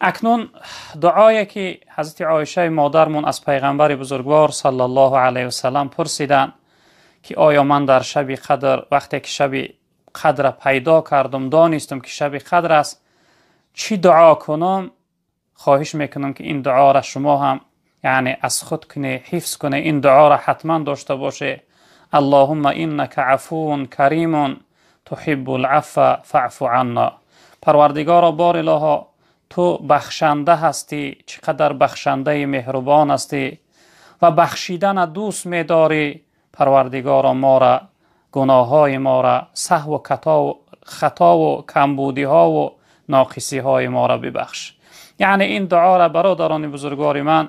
اکنون دعایی که حضرت عایشه مادرمون از پیغمبر بزرگوار صلی الله علیه و سلام پرسیدن که آیا من در شب قدر وقتی که شب قدر پیدا کردم دانستم که شب قدر است چی دعا کنم خواهش میکنم که این دعا را شما هم یعنی از خود کنه حفظ کنه این دعا را حتما داشته باشه اللهم انک عفو کریم تحب العفو فاعف عنا پروردگارا بار الها تو بخشنده هستی چقدر بخشنده مهربان هستی و بخشیدن دوست میداری پروردگار ما را گناه های ما را سهو و خطا و, و کمبودی ها و ناقصی های ما را ببخش یعنی این دعا را برادران بزرگاری من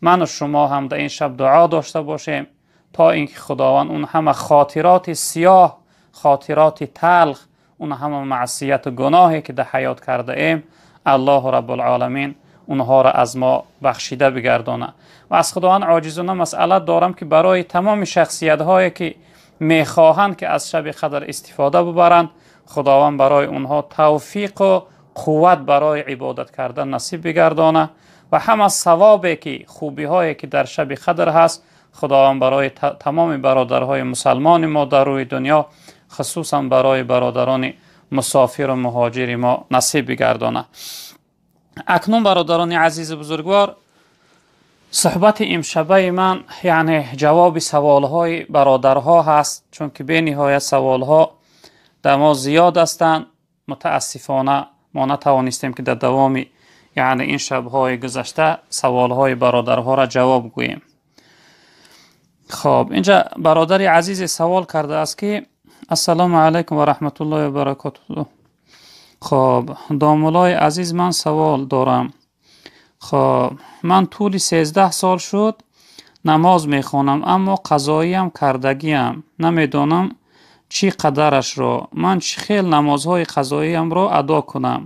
من و شما هم در این شب دعا داشته باشیم تا اینکه خداوند اون همه خاطرات سیاه خاطرات تلخ اون همه معصیت و گناهی که در حیات کرده ایم الله رب العالمین اونها را از ما بخشیده بگردانه و از خداوند عاجزانه مسئله دارم که برای تمام شخصیت هایی که میخواهند که از شب قدر استفاده ببرند خداوند برای اونها توفیق و قوت برای عبادت کردن نصیب بگردانه و همه ثوابی که خوبی هایی که در شب قدر هست خداوند برای تمام برادرهای مسلمان ما در روی دنیا خصوصا برای برادران мусофиру муҳоҷири мо насиб бигардонад акнун бародарони азизи бузургвор суҳбати имшабаи ман яъне ҷавоби саволҳои бародарҳо ҳаст чунки бениҳоят саволҳо дар мо зиёд ҳастанд мутаассифона мо натавонистем ки дар давоми яъне ин шабҳои гузашта саволҳои бародарҳоро ҷавоб гӯем хоб инҷа бародари азизе савол кардааст ки ассалому алайкум варахматуллоҳи вабаракотуҳ хоб домулои азиз ман савол дорам хоб ман тӯли сездаҳ сол шуд намоз мехонам аммо қазоиам кардагиам намедонам чӣ қадарашро ман чӣ хел намозҳои қазоиамро адо кунам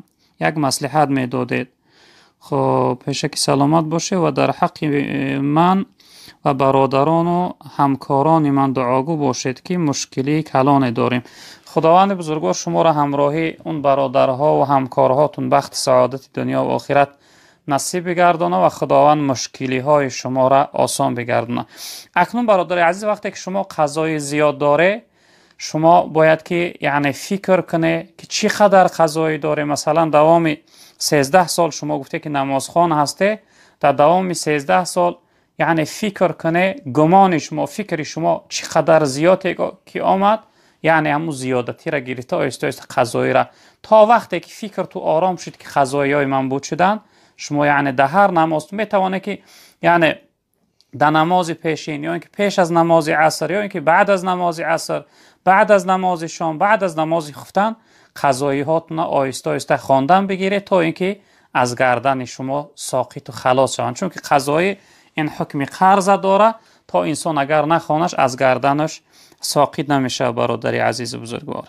як маслиҳат медодед хоб пешаки саломат боше ва дар ҳаққи ман э, و برادران و همکاران من دعاگو باشید که مشکلی کلان داریم خداوند بزرگوار شما را همراهی اون برادرها و همکارهاتون بخت سعادت دنیا و آخرت نصیب بگردانه و خداوند مشکلی های شما را آسان بگردانه اکنون برادر عزیز وقتی که شما قضای زیاد داره شما باید که یعنی فکر کنه که چی قدر قضای داره مثلا دوام 13 سال شما گفته که نمازخوان هسته در دوام 13 سال یعنی فکر کنه گمان شما فکر شما چقدر زیاده که آمد یعنی همون زیادتی را گیری تا آیست قضایی را تا وقتی که فکر تو آرام شد که قضایی های من بود شما یعنی در هر نماز میتوانه که یعنی در نماز پیشین یا یعنی اینکه یعنی پیش از نماز عصر یا یعنی اینکه بعد از نماز عصر بعد از نماز شام بعد از نماز خفتن قضایی هاتون آیست آیست خواندن بگیره تا اینکه از گردن شما ساقیت و خلاص شوند چون که قضایی این حکمی قرض داره تا انسان اگر نخوانش از گردنش ساقید نمیشه برادر عزیز بزرگوار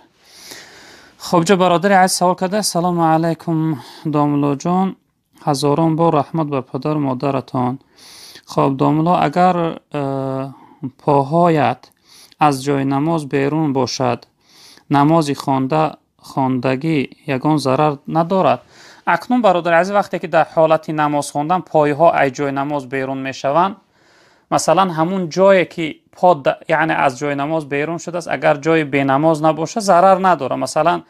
خب جو برادر عزیز سوال کرده سلام علیکم داملو جان هزاران بار رحمت بر پدر مادرتان خب داملو اگر پاهایت از جای نماز بیرون باشد نمازی خوانده خواندگی یگان ضرر ندارد اکنون برادر از وقتی که در حالت نماز خوندن پایها از جای نماز بیرون می مثلا همون جایی که پاد یعنی از جای نماز بیرون شده است اگر جای به نماز نباشه ضرر نداره مثلا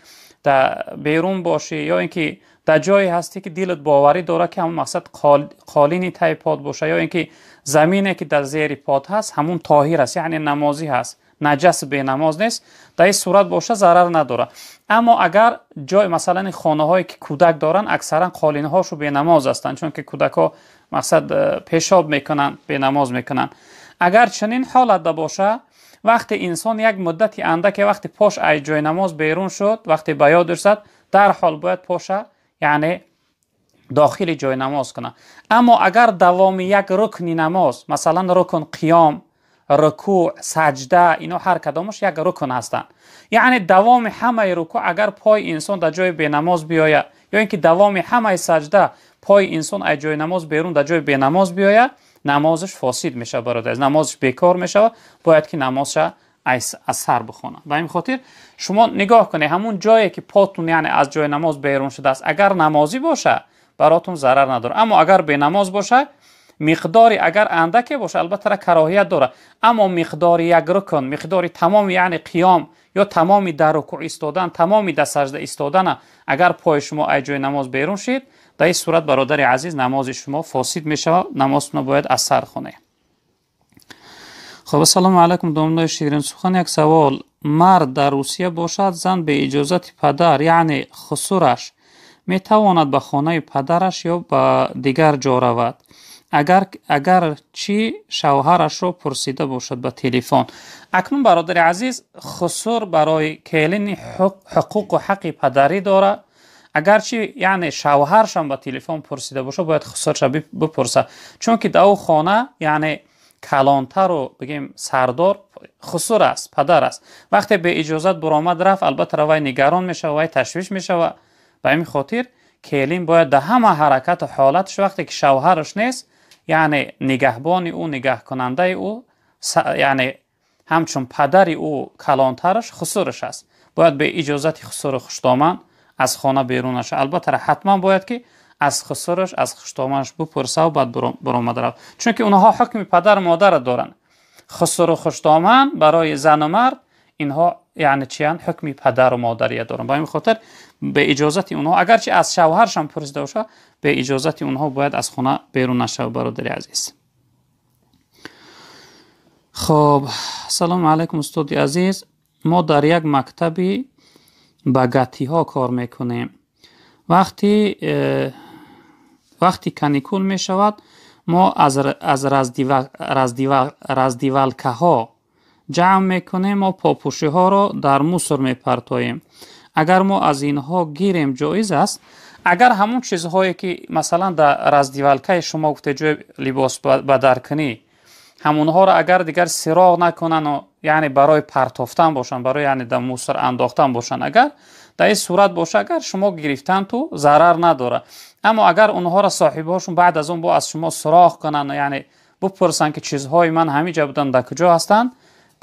در بیرون باشه یا اینکه در جایی هستی که دیلت باوری داره که همون مقصد خالی قالینی تای پاد باشه یا اینکه زمینی که در زیر پاد هست همون تاهیر است یعنی نمازی هست نجس به نماز نیست در این صورت باشه ضرر نداره اما اگر جای مثلا خانه های که کودک دارن اکثرا قالین هاشو به نماز هستن چون که کودک ها مقصد پیشاب میکنن به نماز میکنن اگر چنین حالت ده باشه وقتی انسان یک مدتی اندکه که وقتی پاش ای جای نماز بیرون شد وقتی بیاد درست در حال باید پاشه یعنی داخل جای نماز کنه اما اگر دوام یک رکن نماز مثلا رکن قیام рукӯ саҷда ино ҳар кадомаш як рукн ҳастанд яъне давоми ҳамаи рукӯ агар пои инсон дар ҷои бенамоз биёяд ё ин ки давоми ҳамаи саҷда пои инсон аз ҷои намоз берун дар ҷои бенамоз биёяд намозаш фосид мешавад бародарз намозаш бекор мешавад бояд ки намозша аз сар бихонад ба ин хотир шумо нигоҳ кунед ҳамун ҷое ки потун яъне аз ҷои намоз берун шудааст агар намозӣ бошад баротун зарар надорад аммо агар бенамоз бошад миқдори агар андаке боша албаттара кароҳият дора аммо миқдори як рукн миқдори тамоми яъне қиём ё тамоми дар рукӯъ истодан тамоми дар сажда истодана агар пои шумо ай ҷои намоз берун шид дар ин сурат бародари азиз намози шумо фосид мешавад намозтуно бояд азсар хоне хуб ассалому алайкум домдои ширин сухан як савол мард дар русия бошад зан бе иҷозати падар яъне хусураш метавонад ба хонаи падараш ё ба дигар ҷо равад اگر اگر چی شوهرش رو پرسیده باشد با تلفن اکنون برادر عزیز خسور برای کلین حقوق و حق پدری داره اگر چی یعنی شوهرش هم به تلفن پرسیده باشه باید رو بپرسه چون که در خانه یعنی کلانتر و بگیم سردار خسور است پدر است وقتی به اجازت برآمد رفت البته روی نگران میشه و تشویش میشه و به این خاطر کلین باید ده همه حرکت و حالتش وقتی که شوهرش نیست یعنی نگهبان او نگه کننده او یعنی همچون پدر او کلانترش خسورش است باید به اجازت خسور خوشدامن از خانه بیرونش البته حتما باید که از خسورش از خوشدامنش بپرسه و بعد برو رو چون که اونها حکم پدر مادر دارن خسور و خوشدامن برای زن و مرد اینها یعنی چیان حکمی پدر و مادریه دارن با این خاطر به اجازت اونها اگرچه از شوهرشان پرسیده باشه به اجازت اونها باید از خونه بیرون نشو برادر عزیز خب سلام علیکم استاد عزیز ما در یک مکتبی با گتی ها کار میکنیم وقتی وقتی کنیکول می شود ما از رزدیوالکه ها جمع میکنیم و پاپوشی ها را در مصر میپرتاییم اگر ما از اینها گیریم جایز است اگر همون چیزهایی که مثلا در رزدیوالکه شما گفته جای لباس بدر کنی همونها را اگر دیگر سراغ نکنن و یعنی برای پرتافتن باشن برای یعنی در مصر انداختن باشن اگر در این صورت باشه اگر شما گرفتن تو ضرر نداره اما اگر اونها را هاشون بعد از اون با از شما سراغ کنن یعنی بپرسن که چیزهای من همیجا بودن در کجا هستند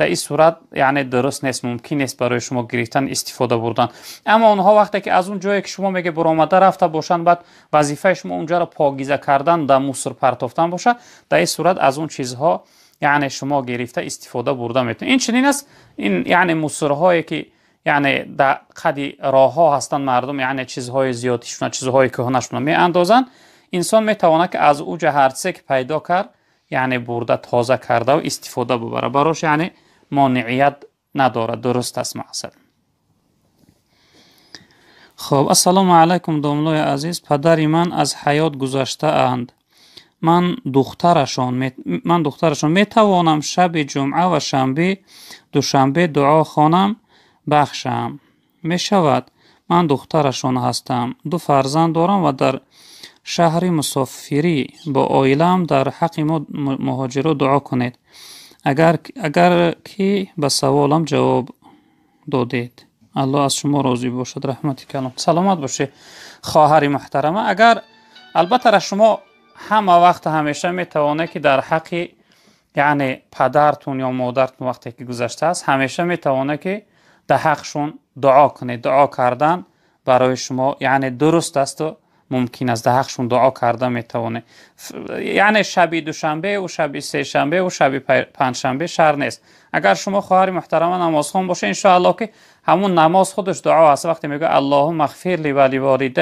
در این صورت یعنی درست نیست ممکن نیست برای شما گرفتن استفاده بردن اما اونها وقتی که از اون جایی که شما میگه برآمده رفته باشن بعد وظیفه شما اونجا را پاگیزه کردن در مصر پرتافتن باشه در این صورت از اون چیزها یعنی شما گرفته استفاده برده میتونید این چنین است این یعنی مصرهایی که یعنی در قد راه ها هستند مردم یعنی چیزهای زیادیشون چیزهای می اندازن انسان میتونه که از او هر که پیدا کرد یعنی برده تازه کرده و استفاده ببره براش یعنی مانعیت نداره درست است مقصد خب السلام علیکم داملای عزیز پدری من از حیات گذشته اند من دخترشان من دخترشان می توانم شب جمعه و شنبه دوشنبه دعا خوانم بخشم می شود من دخترشان هستم دو فرزند دارم و در шаҳри мусофирӣ бо оилаам дар ҳаққи мо муҳоҷиро дуо кунед اگر اگر کی به سوالم جواب دادید الله از شما راضی باشد رحمتی کلام سلامت باشه خواهر محترم اگر البته را شما همه وقت همیشه میتوانه که در حق یعنی پدرتون یا مادرتون وقتی که گذشته است همیشه میتوانه که در حقشون دعا کنه دعا کردن برای شما یعنی درست است و ممکن است در حقشون دعا کرده میتونه یعنی شبی دوشنبه و شبی سه شنبه و شب پنج شنبه شر نیست اگر شما خواهر محترمه نمازخوان باشه ان که همون نماز خودش دعا است وقتی میگه اللهم اغفر لی ولی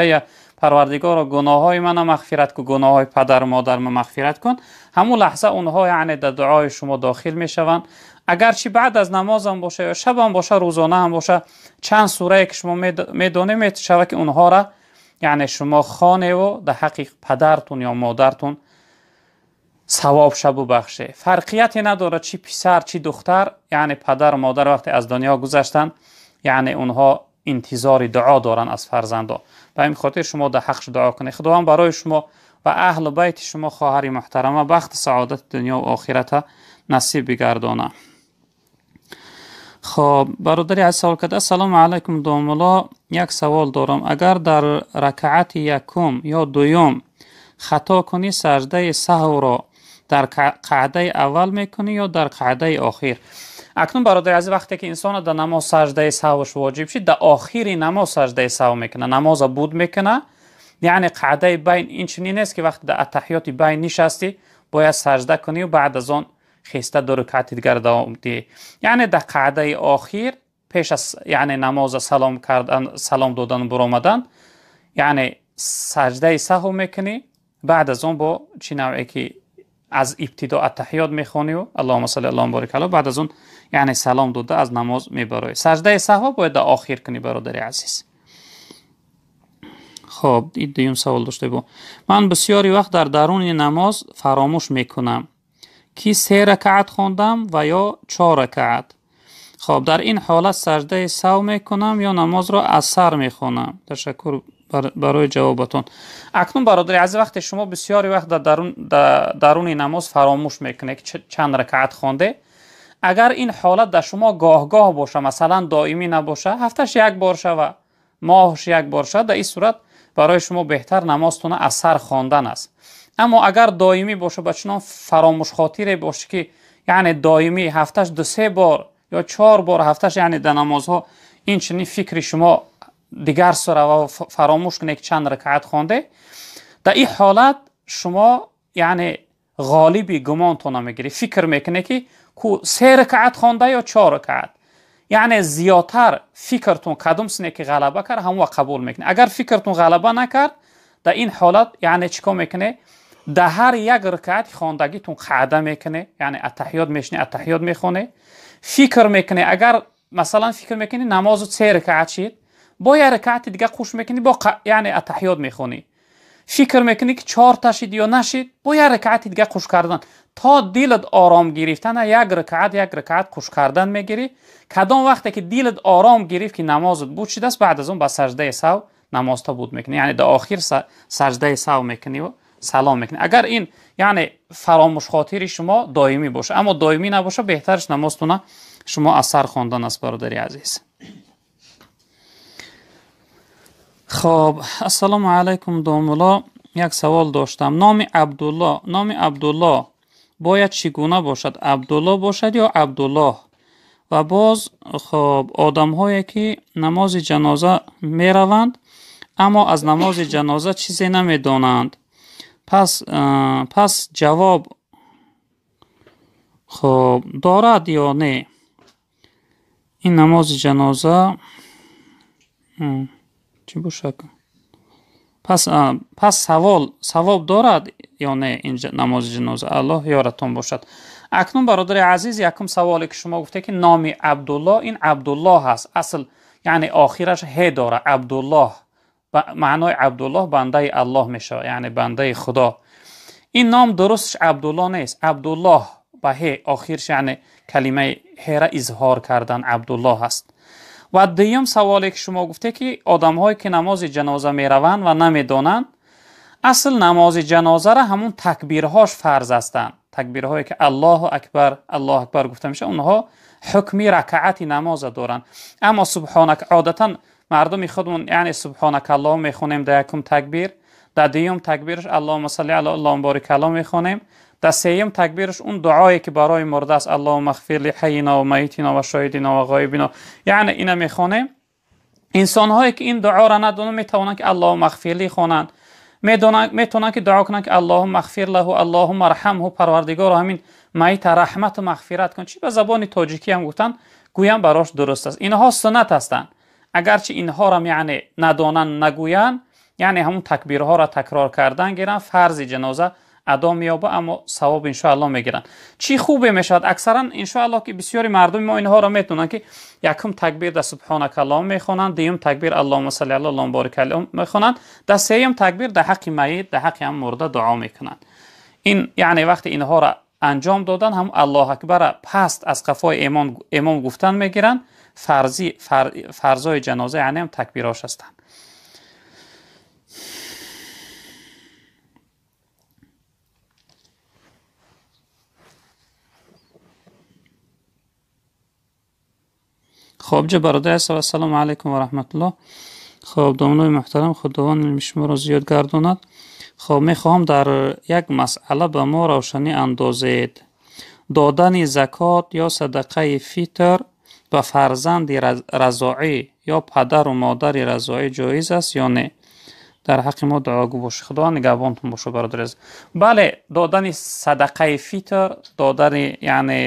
یا پروردگار گناه های من مغفرت کن گناه های پدر مادر من مغفرت کن همون لحظه اونها یعنی در دعای شما داخل میشوند چی بعد از نماز هم باشه یا شب هم باشه روزانه هم باشه چند سوره که شما میدونه میتشوه که اونها را یعنی شما خانه و در حقیق پدرتون یا مادرتون ثواب شب و بخشه فرقیتی نداره چی پسر چی دختر یعنی پدر و مادر وقتی از دنیا گذشتن یعنی اونها انتظار دعا دارن از فرزندا به این خاطر شما در حقش دعا کنید خداوند برای شما و اهل بیت شما خواهر محترمه بخت سعادت دنیا و آخرت نصیب بگردانه خب برادری از سوال کرده سلام علیکم دوملا یک سوال دارم اگر در رکعت یکم یا دویم خطا کنی سجده سهو را در قعده اول میکنی یا در قعده آخر اکنون برادر از وقتی که انسان در نماز سجده سهوش واجب شد در آخری نماز سجده سهو میکنه نماز بود میکنه یعنی قعده بین این چنین است که وقتی در اتحیات بین نشستی باید سجده کنی و بعد از آن خیسته دو رکعت دیگر دوام دی یعنی در قعده آخیر پیش از یعنی نماز سلام کردن سلام دادن آمدن یعنی سجده سهو میکنی بعد از اون با چی نوعی که از ابتدا تحیات میخونی و اللهم صلی اللهم بارک الله بعد از اون یعنی سلام داده از نماز میبرای سجده سهو باید در آخر کنی برادر عزیز خب این سوال داشته بود من بسیاری وقت در درون نماز فراموش میکنم کی سه رکعت خوندم و یا چهار رکعت خب در این حالت سجده سو میکنم یا نماز را از سر میخونم تشکر برای جوابتون اکنون برادر از وقت شما بسیاری وقت در درون, در درون نماز فراموش میکنه که چند رکعت خونده اگر این حالت در شما گاه گاه باشه مثلا دائمی نباشه هفتش یک بار شوه ماهش یک بار شد در این صورت برای شما بهتر نمازتون از سر خواندن است اما اگر دائمی باشه و چنان فراموش خاطره باشه که یعنی دائمی هفتش دو سه بار یا چهار بار هفتش یعنی در نمازها این چنین فکر شما دیگر سره و فراموش کنه چند رکعت خونده در این حالت شما یعنی غالبی گمان تو نمیگیری فکر میکنه که سه رکعت خونده یا چهار رکعت یعنی زیاتر فکرتون کدوم سنه که غلبه کرد همون قبول میکنه اگر فکرتون غلبه نکرد در این حالت یعنی چیکار میکنه дар ҳар як ракаати хондагитон қаъда мекуне яъне атаҳёт мешине атаҳёт мехоне фикр мекуне агар масалан фикр мекуни намозу се ракаат шид бо як ракаати дига қуш мекуни бо яъне атаҳёт мехонӣ фикр мекуни ки чорта шид ё нашид бо як ракаати дига қуш кардан то дилат ором гирифтана як ракаат як ракаат қуш кардан мегирӣ кадом вақте ки дилат ором гирифт ки намозат буд шидааст баъд аз он ба саждаи сав намозто буд мекуни яъне до охир саждаи сав мекуниво سلام میکنه اگر این یعنی فراموش خاطری شما دائمی باشه اما دائمی نباشه بهترش نمازتونه شما اثر خواندن است برادری عزیز خب السلام علیکم دامولا یک سوال داشتم نام عبدالله نام عبدالله باید چگونه باشد عبدالله باشد یا عبدالله و باز خب آدم هایی که نماز جنازه می روند اما از نماز جنازه چیزی نمی دانند پس پس جواب خب دارد یا نه این نماز جنازه چی بشه پس پس سوال ثواب دارد یا نه این نماز جنازه الله یارتون باشد اکنون برادر عزیز یکم سوالی که شما گفته که نام عبدالله این عبدالله هست اصل یعنی آخرش ه داره عبدالله معنای عبدالله بنده الله میشه یعنی بنده خدا این نام درستش عبدالله نیست عبدالله به هی آخرش یعنی کلمه هیره اظهار کردن عبدالله هست و دیم سوالی که شما گفته که هایی که نماز جنازه میروند و نمیدونن اصل نماز جنازه را همون تکبیرهاش فرض هستند تکبیرهایی که الله اکبر الله اکبر گفته میشه اونها حکمی رکعت نماز دارند اما سبحانک عادتا مردمی خودمون یعنی سبحانک الله میخونیم در یکم تکبیر در دیوم تکبیرش الله صلی علی اللهم باری کلام میخونیم در سیم تکبیرش اون دعایی که برای مرده است اللهم اغفر لی حینا و میتینا و شاهدینا و غایبینا یعنی اینا میخونیم انسان هایی که این دعا را ندونن میتونن که الله اغفر لی میتونن که دعا کنن که اللهم اغفر له اللهم ارحمه پروردگار همین میت رحمت و مغفرت کن چی به زبان تاجیکی هم گفتن گویم براش درست است اینها سنت هستند اگرچه اینها را یعنی ندانن نگویند یعنی همون تکبیرها را تکرار کردن گیرن فرض جنازه ادا میابه اما ثواب انشاءالله میگیرن چی خوبه میشد اکثرا انشاءالله که بسیاری مردم ما اینها را میتونن که یکم تکبیر در سبحانک الله میخوانند دیم تکبیر اللهم صلی علی اللهم بارک علیه میخوانند در سیم تکبیر در حق میت در حق هم مرده دعا میکنن. این یعنی وقتی اینها را انجام دادن هم الله اکبر پست از قفای امام, امام گفتن میگیرن فرضی فر، فرضای جنازه یعنی هم تکبیراش هستن خب جه برادر و سلام علیکم و رحمت الله خب دومنوی محترم خداوند شما را زیاد گرداند خب خواهم در یک مسئله به ما روشنی اندازید دادن زکات یا صدقه فیتر ба фарзанди разоӣ ё падару модари разоӣ ҷоиз аст ё не дар ҳаққи мо дуогу бошед худованд нигаҳбонтон бошад бародарез бале додани садақаи фитр додани яъне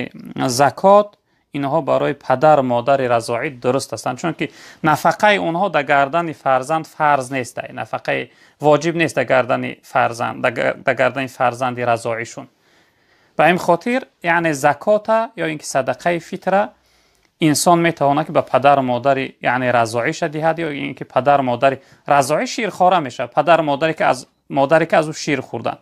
закот инҳо барои падар модари разоӣ дуруст ҳастанд чунки нафақаи онҳо дар гардани фарзанд фарз нест нафақаи воҷиб нест дар гардани фарзанд дар гардани фарзанди разоишон ба ин хотир яъне закота ё ин ки садақаи фитра инсон метавонад ки ба падар модари яъне разоиша диҳад ё ин ки падар модари разоӣ ширхора мешавад падар модаре ки аз модаре ки аз ӯ шир хӯрданд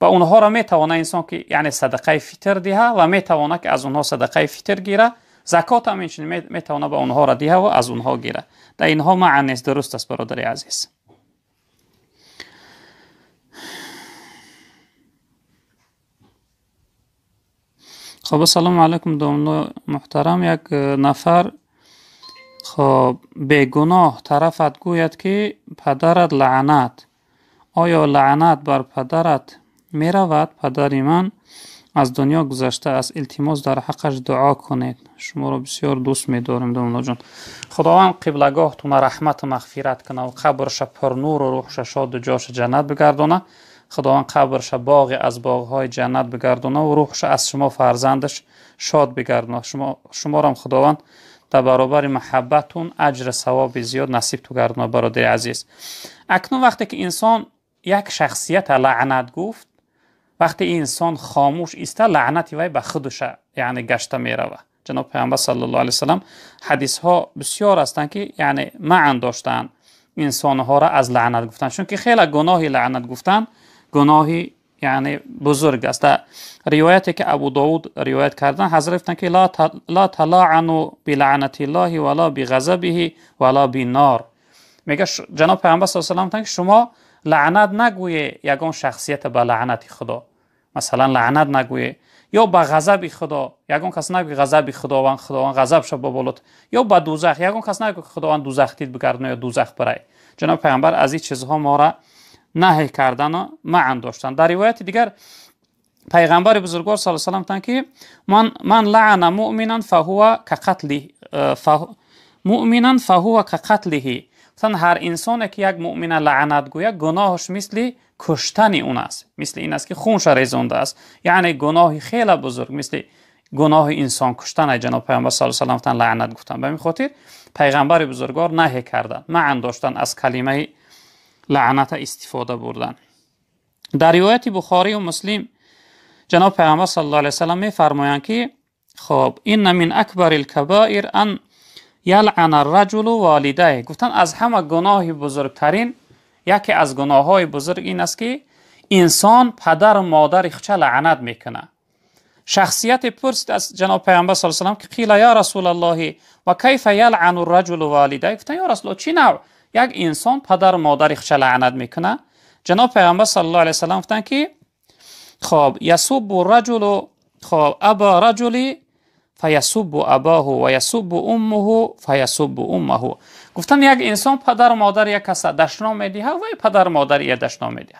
ба онҳоро метавонад инсон ки яъне садақаи фитр диҳад ва метавонад ки аз онҳо садақаи фитр гира закот ҳам инчунин метавонад ба онҳоро диҳа ва аз онҳо гира дар инҳо маъан нест дуруст аст бародари азиз خب سلام علیکم دوامن محترم یک نفر خب به گناه طرفت گوید که پدرت لعنت آیا لعنت بر پدرت می رود پدری من از دنیا گذشته از التماس در حقش دعا کنید شما رو بسیار دوست می داریم دوامن جان خداوند خب، قبلگاه تو رحمت و مغفرت کنه و قبرش پر نور و روحش شاد و جاش جنت بگردانه خداوند قبرش باغی از باغهای جنت بگردونه و روحش از شما فرزندش شاد بگردونه شما شما را هم خداوند در برابر محبتون اجر ثواب زیاد نصیب تو گردونه برادر عزیز اکنون وقتی که انسان یک شخصیت لعنت گفت وقتی انسان خاموش است لعنتی وی به خودش یعنی گشته میروه جناب پیامبر صلی الله علیه وسلم حدیث ها بسیار هستند که یعنی معن داشتن انسان ها را از لعنت گفتن چون که خیلی گناهی لعنت گفتن گناهی یعنی بزرگ است در روایتی که ابو داود روایت کردن حضرت گفتن که لا, لا تلاعنو بلعنت الله ولا بغضبه ولا بنار میگه جناب پیامبر صلی الله علیه و شما لعنت نگویه یگان شخصیت به لعنت خدا مثلا لعنت نگویه یا به غضب خدا یگان کس نگوی غضب خداوند خداوند غضب شد به بولت یا به دوزخ یگان کس نگوی خداوند دوزخ دید بگردن یا دوزخ برای جناب پیامبر از این چیزها ما را نهی کردن و معن داشتن در روایت دیگر پیغمبر بزرگوار صلی الله علیه و آله که من من لعن مؤمنا فهو کقتل فهو مؤمنا فهو کقتله مثلا هر انسانی که یک مؤمن لعنت گوید گناهش مثل کشتن اون است مثل این است که خونش ریزونده است یعنی گناهی خیلی بزرگ مثل گناه انسان کشتن جناب پیغمبر صلی الله علیه و آله لعنت گفتن به خاطر پیغمبر بزرگوار نهی کردند معن داشتن از کلمه لعنت استفاده بردن در روایت بخاری و مسلم جناب پیامبر صلی الله علیه وسلم میفرمایند که خب این من اکبر الکبائر ان یلعن الرجل والده گفتن از همه گناه بزرگترین یکی از گناه های بزرگ این است که انسان پدر و مادر خچه لعنت میکنه شخصیت پرست از جناب پیامبر صلی الله علیه و که قیل یا رسول الله و کیف یلعن الرجل والده گفتن یا رسول چی نوع یک انسان پدر و مادر خوش لعنت میکنه جناب پیغمبر صلی الله علیه وسلم گفتن که خب یسوب رجل خب ابا رجلی فیسوب اباه و یسوب امه فیسوب امه گفتن یک انسان پدر و مادر یک کس دشنام میده و پدر و مادر یک دشنام میده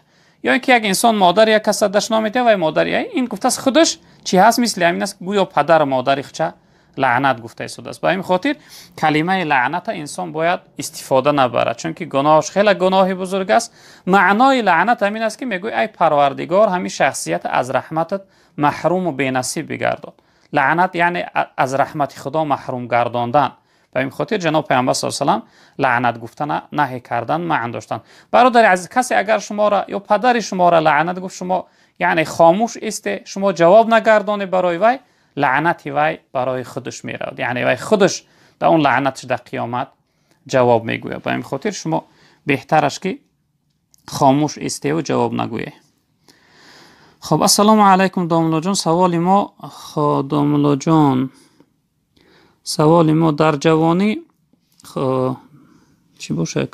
یا اینکه یک انسان مادر یک کس دشنام میده و مادر این گفته خودش چی هست مثل همین است گویا پدر و مادر خچه لعنت گفته ایسود است به این خاطر کلمه لعنت انسان باید استفاده نبرد چون که گناهش خیلی گناه بزرگ است معنای لعنت همین است که میگوی ای پروردگار همین شخصیت از رحمتت محروم و بینصیب بگردان لعنت یعنی از رحمت خدا محروم گرداندن به این خاطر جناب پیامبر صلی الله علیه و لعنت گفتن نه کردن معن داشتن برادر عزیز کسی اگر شما را یا پدر شما را لعنت گفت شما یعنی خاموش است شما جواب نگردانی برای وی лаънати вай барои худш меравад яъне вай худш дар он лаънатш дар қиёмат ҷавоб мегӯяд ба ин хотир шумо беҳтараш ки хомӯш истеву ҷавоб нагӯе хуб ассалому алайкум домулоҷон саволи мо домулоҷон саволи мо дар ҷавонӣ чӣ бошад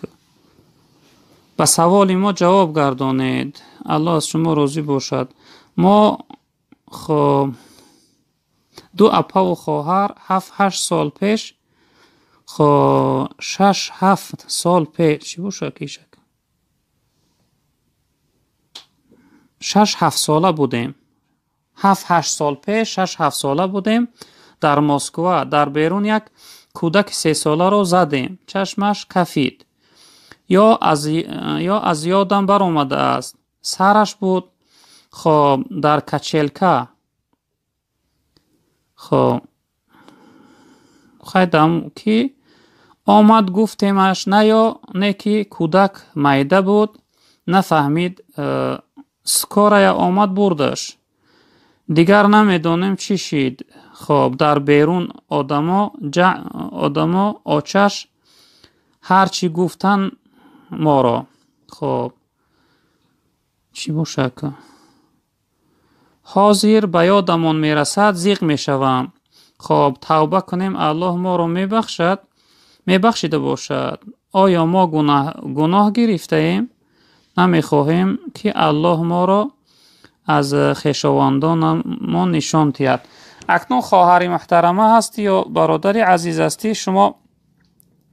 ба саволи мо ҷавоб гардонед алло аз шумо розӣ бошад мо хуб دو اپا و خواهر هفت هشت سال پیش خو خب، شش هفت سال پیش چی بوشا شش هفت ساله بودیم هفت هشت سال پیش شش هفت ساله بودیم در مسکو در بیرون یک کودک سه ساله رو زدیم چشمش کفید یا از, یا از یادم بر اومده است سرش بود خب در کچلکه хоб хайдам ки омад гуфтемаш наё не ки кӯдак майда буд нафаҳмид э, скорая омад бурдаш дигар намедонем чӣ шид хоб дар берун одамо ҷа одамо очаш ҳар чӣ гуфтан моро хоб чӣ бошак حاضر به یادمان میرسد زیغ میشوم خب توبه کنیم الله ما رو میبخشد میبخشیده باشد آیا ما گناه, گناه گرفته ایم؟ نمیخواهیم که الله ما را از خیشواندان ما نشان تید اکنون خواهر محترمه هستی یا برادر عزیز هستی شما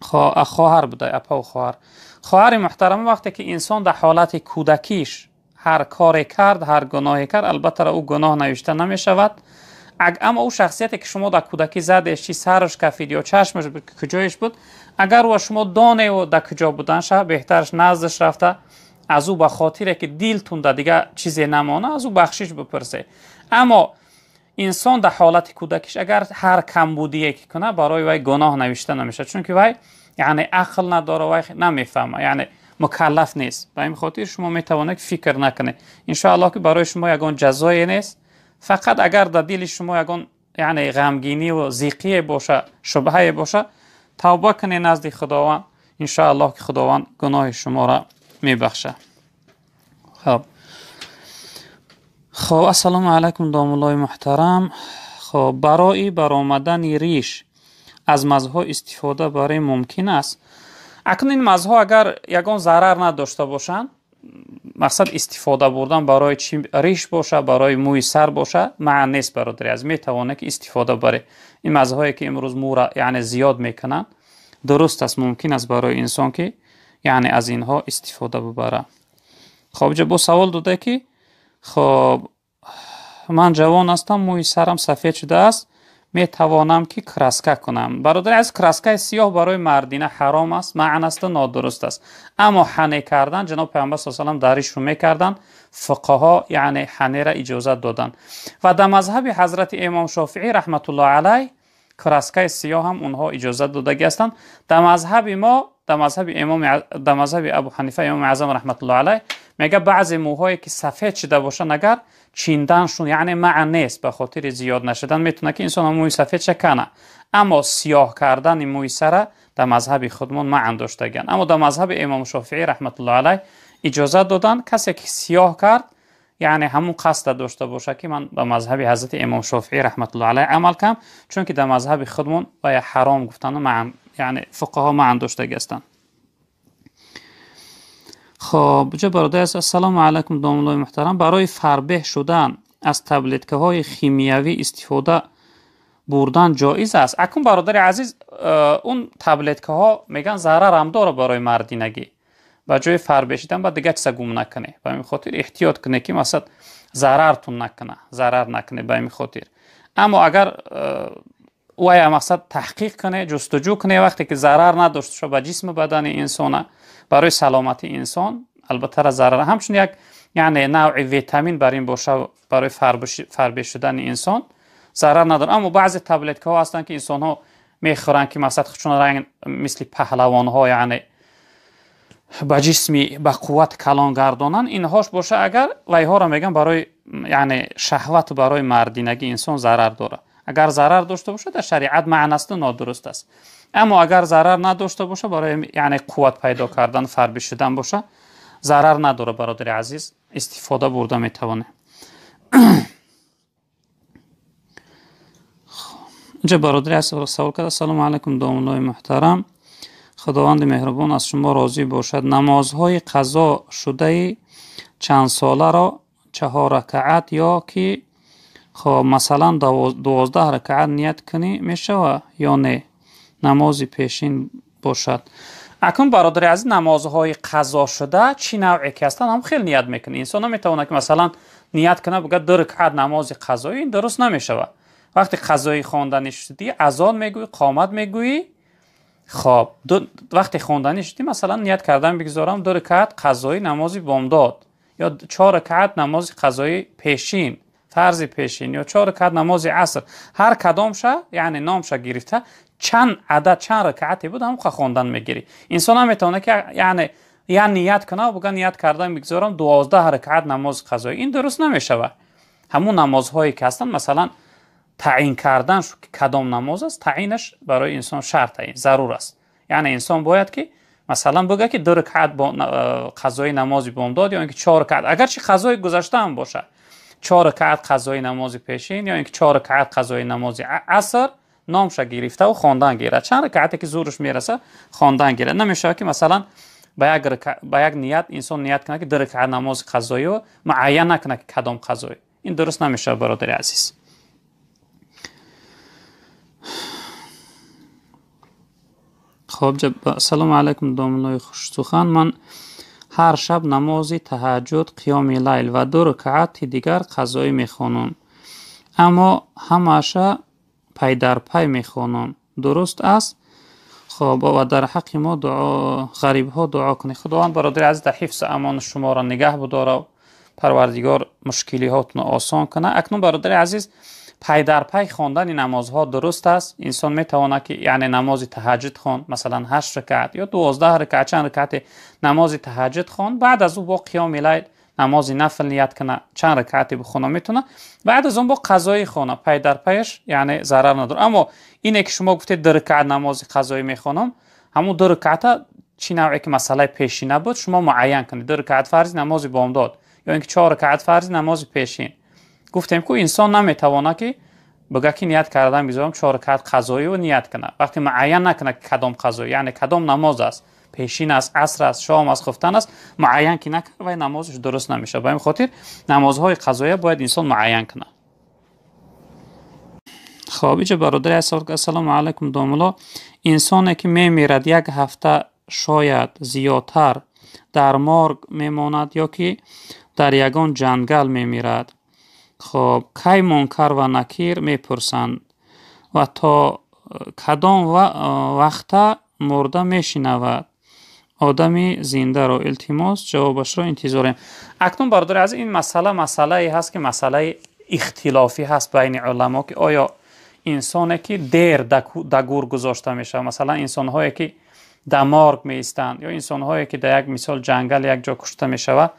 خواهر بوده اپا و خواهر خواهر محترمه وقتی که انسان در حالت کودکیش هر کار کرد هر گناهی کرد البته را او گناه نوشته نمی شود اما او شخصیتی که شما در کودکی زدش چی سرش کفید یا چشمش بود کجایش بود اگر و شما دانه و در کجا بودن شد، بهترش نزدش رفته از او به خاطر که دیلتون در دیگه چیزی نمانه از او بخشش بپرسه اما انسان در حالت کودکیش اگر هر بودی که کنه برای وای گناه نوشته نمیشه چون که وای، یعنی عقل نداره وای، نمیفهمه یعنی مکلف نیست به این خاطر شما می توانید فکر نکنید ان الله که برای شما یگان جزایی نیست فقط اگر در دل شما یگان یعنی غمگینی و زیقی باشه شبهه باشه توبه کنید نزد خداوند ان الله که خداوند گناه شما را میبخشه خب خب السلام علیکم دامولای محترم خب برای برآمدن ریش از ها استفاده برای ممکن است акнун ин мағзҳо агар ягон зарар надошта бошанд мақсад истифода бурдан барои чи риш боша барои мӯи сар боша маън нест бародари аз метавонед ки истифода баре ин мағзҳое ки имрӯз мӯра яъне зиёд мекунанд дуруст аст мумкин аст барои инсон ки яъне аз инҳо истифода бибара хоб ҷо бо савол додае ки хоб ман ҷавон ҳастам мӯи сарам сафед шудааст метавонам ки краска кунам бародари аз краскаи сиёҳ барои мардина ҳаром аст маън аста нодуруст аст аммо ҳане кардан ҷаноб паомбар с салам даришро мекарданд фуқаҳо яъне ҳанера иҷозат доданд ва дар мазҳаби ҳазрати имом шофиӣ раҳматулло алай краскаи сиёҳ ҳам онҳо иҷозат дода гастанд дар мазҳаби мо дар мазҳаби абу ҳанифа имоми аъзам раҳматулло алай میگه بعضی موهایی که سفید شده باشن اگر چیندنشون یعنی معنی نیست به خاطر زیاد نشدن میتونه که انسان موی سفید شکنه اما سیاه کردن موی سره در مذهب خودمون داشته گن، اما در مذهب امام شافعی رحمت الله علیه اجازه دادن کسی که سیاه کرد یعنی همون قصد داشته باشه که من به مذهب حضرت امام شافعی رحمت الله علیه عمل کنم چون که در مذهب خودمون باید حرام گفتن و معن یعنی فقها معن داشته хоб ҷо бародар аз ассалому алайкум домулои муҳтарам барои фарбеҳ шудан аз таблеткаҳои химиявӣ истифода бурдан ҷоиз аст акнун бародари азиз он э, таблеткаҳо меган зарарам дора барои мардинагӣ ба ҷои фарбешидан ба дигар чиза гум накуне ба ин хотир эҳтиёт куне ки масад зарартун накуна зарар накуне ба ин хотир аммо агар ӯ э, ая масад таҳқиқ куне ҷустуҷӯ куне вақте ки зарар надошта шуда ба ҷисми бадани инсона برای سلامتی انسان البته را ضرر همچون یک یعنی نوع ویتامین برای این باشه برای فربه شدن انسان ضرر نداره اما بعضی تبلت ها هستن که انسان ها میخورن که مثلا خودشون رنگ مثل پهلوان ها یعنی با جسمی با قوت کلان گردانن اینهاش باشه اگر ها را میگن برای یعنی شهوت برای مردینگی انسان ضرر داره اگر ضرر داشته باشه در شریعت معناست نادرست است аммо агар зарар надошта боша барои яъне қувват пайдо кардан фарби шудан боша зарар надора бародари азиз истифода бурда метавоне инҷа бародари асиро савол кард ассалому алайкум домулои муҳтарам худованди меҳрубон аз шумо розӣ бошад намозҳои қазо шудаи чандсоларо чаҳор ракаат ё ки хоб масалан дувоздаҳ ракаат ният кунӣ мешава ё не намози пешин бошад акнун бародари азиз намозҳои қазошуда чӣ навъе ки ҳастанд ҳам хеле ният мекунад инсон наметавонад ки масалан ният кунад бигӯяд ду ракъат намози қазоӣ ин дуруст намешавад вақте қазои хондани шудӣ азон мегӯӣ қомат мегӯӣ хоб вақте хондани шудӣ масалан ният кардан бигзорам ду ракъат қазои намози бомдод ё чор ракъат намози қазои пешин фарзи пешин ё чор ракъат намози аср ҳар кадомша яъне номша гирифта چند عدد چند رکعتی بود هم خواندن میگیری انسان هم میتونه که یعنی یعنی نیت کنه و بگه نیت کردن میگذارم دوازده رکعت نماز قضایی این درست نمیشه همون نمازهایی که هستن مثلا تعیین کردن که کدام نماز است تعینش برای انسان شرط این ضرور است یعنی انسان باید که مثلا بگه که دو رکعت با قضای نمازی بامداد یا اینکه چهار رکعت اگرچه قضای گذشته هم باشه چهار رکعت قضای نماز پیشین یا اینکه چهار رکعت قضای نماز عصر نامش گرفته و خواندن گیره چند رکعتی که زورش میرسه خواندن گیره نمیشه که مثلا با یک, رکع... یک نیت انسان نیت کنه که در رکعت نماز قضایی و معین نکنه که کدام قضایی این درست نمیشه برادر عزیز خب جب... سلام علیکم داملای خوش سخن من هر شب نماز تهجد قیام لیل و دو رکعت دیگر قضایی میخوانم اما همشه пай дар пай мехонам дуруст аст хоб ва дар ҳаққи мо дуо ғарибҳо дуо кунед худованд бародари азиз дар ҳифз амони шуморо нигаҳ будора парвардигор мушкилиҳотро осон кана акнун бародари азиз пай дар пай хондани намозҳо дуруст аст инсон метавонад ки яъне намози таҳаҷҷуд хон масалан ҳашт ракаат ё дувоздаҳ ракаат чанд ракаате намози таҳаҷҷуд хон баъд аз ӯ бо қиёми лайл намози нафл ният кана чанд ракаате бихона метона баъд аз он бо қазои хона пай дар пайаш яъне зарар надор аммо ине ки шумо гуфтед ду ракаат намози қазои мехонам ҳамун ду ракаата чӣ навъе ки масъалаи пешина буд шумо муайян кунед ду ракаат фарзи намози бомдод ё ин ки чор ракаат фарзи намози пешин гуфтем ку инсон наметавонад ки бига ки ният кардан бизорам чор ракаат қазоиро ният кана вақте муайян накунад ки кадом қазо яъне кадом намоз аст пешин аст аср аст шом аст хуфтан аст муайян ки накард вай намозаш дуруст намешавад ба ин хотир намозҳои қазоя бояд инсон муайян кунад хоб ича бародари ассалому алайкум домуло инсоне ки мемирад як ҳафта шояд зиёдтар дар морг мемонад ё ки дар ягон ҷангал мемирад хоб кай мункар ва накир мепурсанд ва то э, кадом э, вақта мурда мешинавад одами зиндаро илтимос ҷавобашро интизорем акнун бародари азиз ин масъала масъалае ҳаст ки масъалаи ихтилофӣ ҳаст байни уламо ки оё инсоне ки дер да гур гузошта мешавад масалан инсонҳое ки да морг меистанд ё инсонҳое ки да як мисол ҷангал якҷо кушта мешавад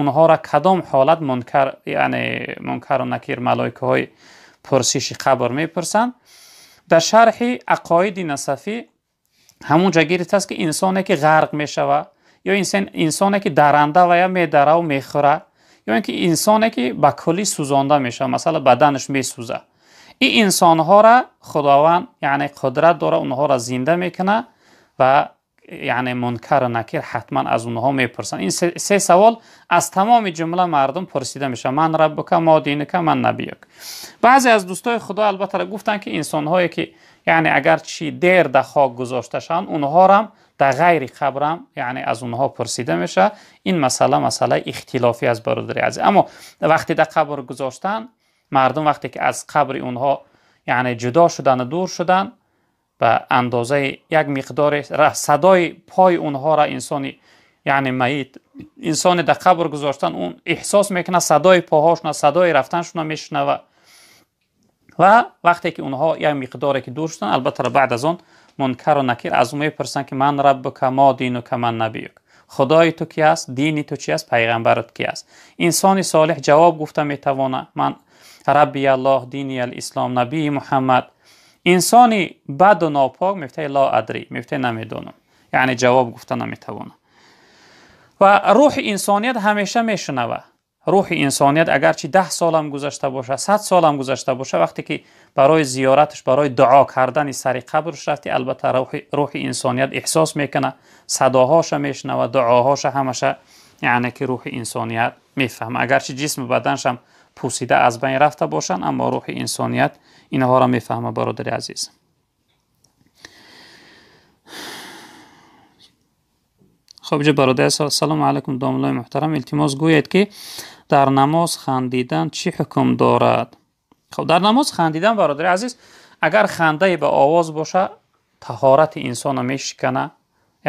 онҳоро кадом ҳолат мункар яъне мункару накир малоикаҳои пурсиши қабр мепурсанд дар шарҳи ақоиди насафӣ همون جگیری است که انسانه که غرق میشوه یا انسان انسانه که درنده و یا میدره و میخوره یا اینکه انسانه که به کلی سوزانده میشه مثلا بدنش میسوزه این انسانها را خداوند یعنی قدرت داره اونها را زنده میکنه و یعنی منکر و نکر حتما از اونها میپرسن این سه سوال از تمام جمله مردم پرسیده میشه من ربک ما کم من نبیک بعضی از دوستای خدا البته را گفتن که انسانهایی که یعنی اگر چی دیر در خاک گذاشته شوند اونها را در غیر قبرم یعنی از اونها پرسیده میشه این مسئله مسئله اختلافی از برادری عزیز اما وقتی در قبر گذاشتن مردم وقتی که از قبر اونها یعنی جدا شدن و دور شدن به اندازه یک مقدار صدای پای اونها را انسانی یعنی میت انسان در قبر گذاشتن اون احساس میکنه صدای پاهاشون صدای رفتنشون میشنوه و وقتی که اونها یک مقداری که دور شدن البته بعد از اون منکر و نکیر از اون میپرسن که من رب که ما دین و که من نبیک خدای تو کی است دینی تو چی است پیغمبرت کی است انسان صالح جواب گفته میتوانه من ربی الله دینی الاسلام نبی محمد انسانی بد و ناپاک میفته لا ادری میفته نمیدونم یعنی جواب گفته نمیتوانه و روح انسانیت همیشه میشنوه рӯҳи инсоният агарчи даҳ солам гузашта боша сад солам гузашта боша вақте ки барои зиёраташ барои дуо кардани сари қабрш рафти албатта рӯҳи инсоният эҳсос мекана садоҳоша мешунава дуоҳоша ҳамаша яъне ки рӯҳи инсоният мефаҳма агарчи ҷисму баданшам пусида аз байн рафта бошанд аммо рӯҳи инсоният инҳоро мефаҳма бародари азиз хоб ҷо бародари салому алайкум домлои муҳтарам илтимос гӯед ки дар намоз хандидан чӣ ҳукм дорад хб дар намоз хандидан бародари азиз агар хандае ба овоз боша таҳорати инсонро мешикана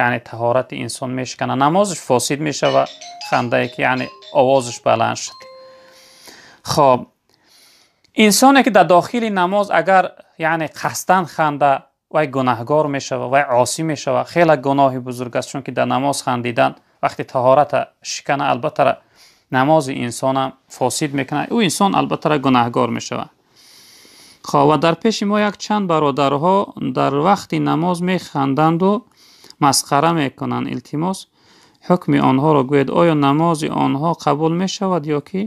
яъне таҳорати инсон мешикана намозаш фосид мешавад хандае ки яъне овозаш баланд шад хоб инсоне ки дар дохили намоз агар яъне қасдан ханда вай гунаҳгор мешава вай осӣ мешава хеле гуноҳи бузург аст чунки дар намоз хандидан вақте таҳората шикана албатта намози инсонам фосид мекунад ӯ инсон албаттара гунаҳгор мешавад хоб ва дар пеши мо якчанд бародарҳо дар вақти намоз механданду масхара мекунанд илтимос ҳукми онҳоро гӯед оё намози онҳо қабул мешавад ё ки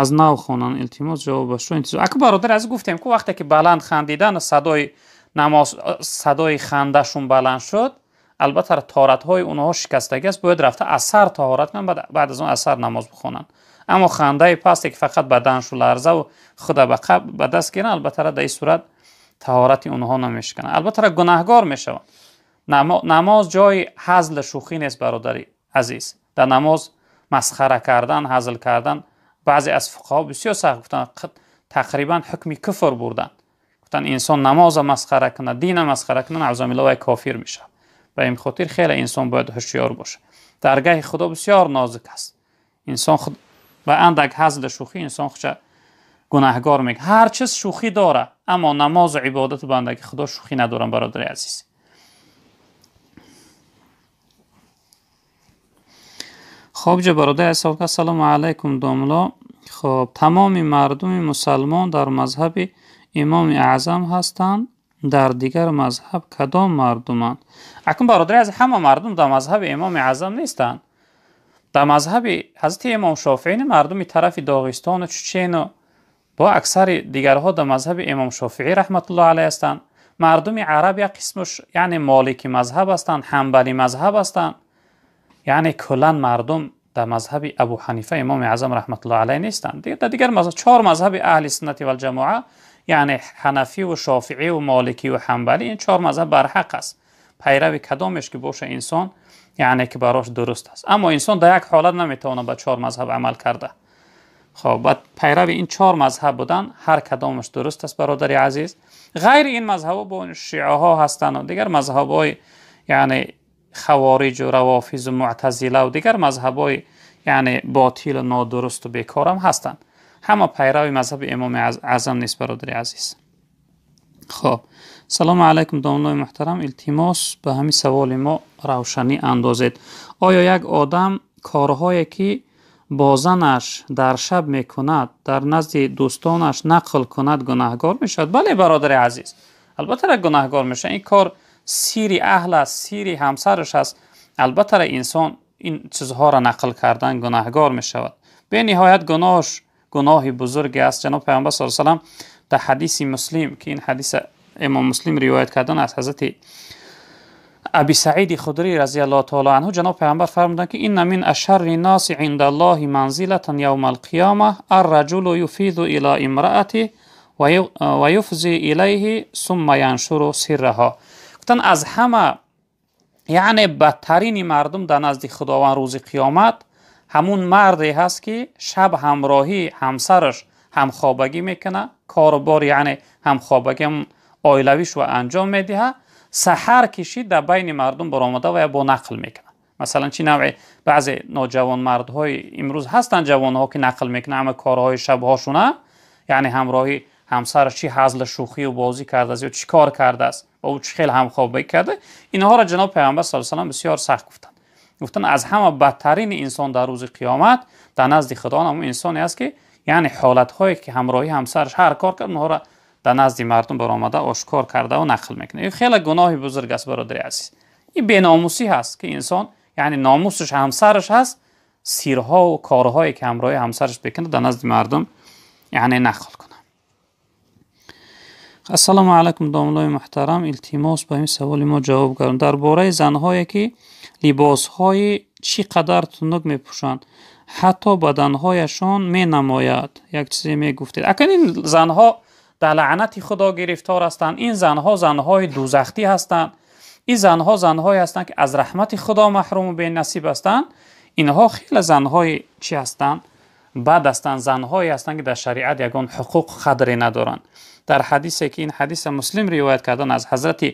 аз нав хонанд илтимос ҷавобашро интизор ак бародар аз гуфтем ку вақте ки баланд хандидан садои намоз садои хандашон баланд шуд البته تارت های اونها شکستگی است باید رفته اثر تهارت کنن بعد از اون اثر نماز بخونن اما خنده پستی که فقط بدنش و لرزه و خدا به دست گیرن البته در این صورت تهارت اونها نمیشکنه البته را گناهگار میشوند نماز جای حزل شوخی نیست برادری عزیز در نماز مسخره کردن حزل کردن بعضی از فقها بسیار سخت گفتن تقریبا حکم کفر بردند گفتن انسان نماز مسخره کنه دین مسخره کنه اعوذ بالله کافر میشه و این خاطر خیلی انسان باید هوشیار باشه درگاه خدا بسیار نازک است انسان خود و اندک حزل شوخی انسان خود گناهگار میگه هر چیز شوخی داره اما نماز و عبادت و بندگی خدا شوخی ندارن برادر عزیز خب جا برادر سلام علیکم داملا خب تمام مردم مسلمان در مذهب امام اعظم هستند در دیگر مذهب کدام مردمان؟ اکنون برادری از همه مردم در مذهب امام اعظم نیستند در مذهب حضرت امام شافعی مردمی طرف داغستان و چچن و با اکثر دیگرها در مذهب امام شافعی رحمت الله علیه هستند مردم عرب یا قسمش یعنی مالک مذهب هستند حنبلی مذهب هستند یعنی کلا مردم در مذهب ابو حنیفه امام اعظم رحمت الله علیه نیستند دیگر مذهب چهار مذهب اهل سنت و یعنی حنفی و شافعی و مالکی و حنبلی این چهار مذهب برحق است پیروی کدامش که باشه انسان یعنی که براش درست است اما انسان در یک حالت نمیتونه به چهار مذهب عمل کرده خب بعد این چهار مذهب بودن هر کدامش درست است برادر عزیز غیر این مذهب با شیعه ها هستند و دیگر مذهب های یعنی خوارج و روافیز و معتزله و دیگر مذهب های یعنی باطل و نادرست و بیکار هم هستند همه پیرو مذهب امام اعظم نیست برادر عزیز خب سلام علیکم دانلوی محترم التماس به همین سوال ما روشنی اندازید آیا یک آدم کارهایی که بازنش در شب میکند در نزد دوستانش نقل کند گناهگار میشود بله برادر عزیز البته را گناهگار میشه این کار سیری اهل است سیری همسرش است البته را انسان این چیزها را نقل کردن گناهگار میشود به نهایت گناهش гуноҳи бузурге аст ҷаноб паомбар с салам дар ҳадиси муслим ки ин ҳадис имом муслим ривоят кардан аст ҳазрати аби саиди худрӣ разиллоҳ таоло анҳу ҷаноб паомбар фармуданд ки инна мин ашарри наси инда аллоҳи манзилатан йаума алқиёма арраҷулу юфизу ила имраати ва юфзи илайҳи сумма яншуру сирраҳо гуфтанд аз ҳама яъне бадтарини мардум дар назди худованд рӯзи қиёмат همون مردی هست که شب همراهی همسرش همخوابگی میکنه بار یعنی همخوابگی هم آیلویش و انجام میده سحر کشی در بین مردم برامده و یا با نقل میکنه مثلا چی نوع بعضی نوجوان های امروز هستن جوان ها که نقل میکنه همه کارهای شب هاشونه یعنی همراهی همسرش چی حزل شوخی و بازی کرده است یا چی کار کرده است و او چی خیلی همخوابگی کرده اینها را جناب پیامبر صلی الله علیه و بسیار سخت گفتن از همه بدترین انسان در روز قیامت در نزد خدا هم انسانی است که یعنی حالت هایی که همراهی همسرش هر کار کرد اونها را در نزد مردم برآمده آشکار کرده و نقل میکنه این خیلی گناه بزرگ است برادر عزیز این بیناموسی هست که انسان یعنی ناموسش همسرش هست سیرها و کارهایی که همراهی همسرش بکنه در نزد مردم یعنی نقل کنه السلام علیکم داملای محترم التماس به این سوال ما جواب در درباره زنهایی که либосҳои чӣ қадар тунук мепӯшанд ҳатто баданҳояшон менамояд як чизе мегуфтед акн ин занҳо дар лаънати худо гирифтор ҳастанд ин занҳо занҳои дузахтӣ ҳастанд ин занҳо занҳое ҳастанд ки аз раҳмати худо маҳруму бенасиб ҳастанд инҳо хеле занҳои чӣ ҳастанд бад ҳастанд занҳое ҳастанд ки дар шариат ягон ҳуқуқ қадре надоранд дар ҳадисе ки ин ҳадиси муслим ривоят кардан аз ҳазрати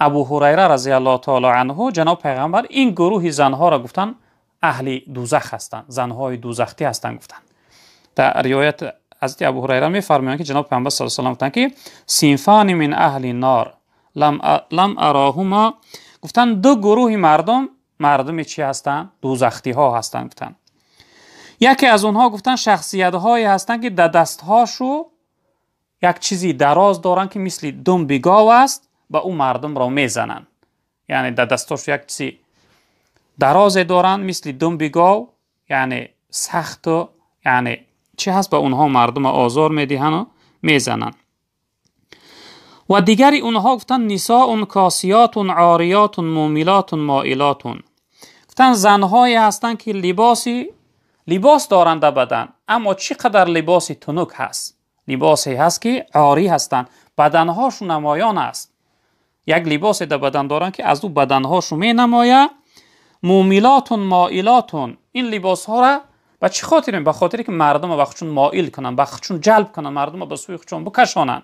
ابو هریره رضی الله تعالی عنه جناب پیغمبر این گروهی زنها را گفتن اهل دوزخ هستند زنهای دوزختی هستند گفتند در روایت حضرت ابو هریره میفرمایند که جناب پیغمبر صلی الله علیه و که سینفان من اهل نار لم لم اراهما گفتن دو گروه مردم مردم چی هستند دوزختی ها هستند گفتند یکی از اونها گفتن شخصیت هایی هستند که در دست هاشو یک چیزی دراز دارن که مثل دم بگاو است به اون مردم را میزنند یعنی در دستاش یک چیزی درازه دارند مثل دنبیگاو، یعنی سخت و یعنی چی هست به اونها مردم آزار میدهند و میزنند و دیگری اونها گفتن اون کاسیات عاریات مومیلات مائلات گفتن زنهایی هستند که لباسی لباس دارند در بدن اما چقدر لباسی تنک هست لباسی هست که عاری هستند بدنهاشون نمایان است یک لباس در بدن دارن که از او بدنهاشو می نمایه مومیلاتون مائلاتون این لباس ها را به چی خاطر به خاطر که مردم رو چون مائل کنن به جلب کنن مردم ها به سوی خودشون بکشانن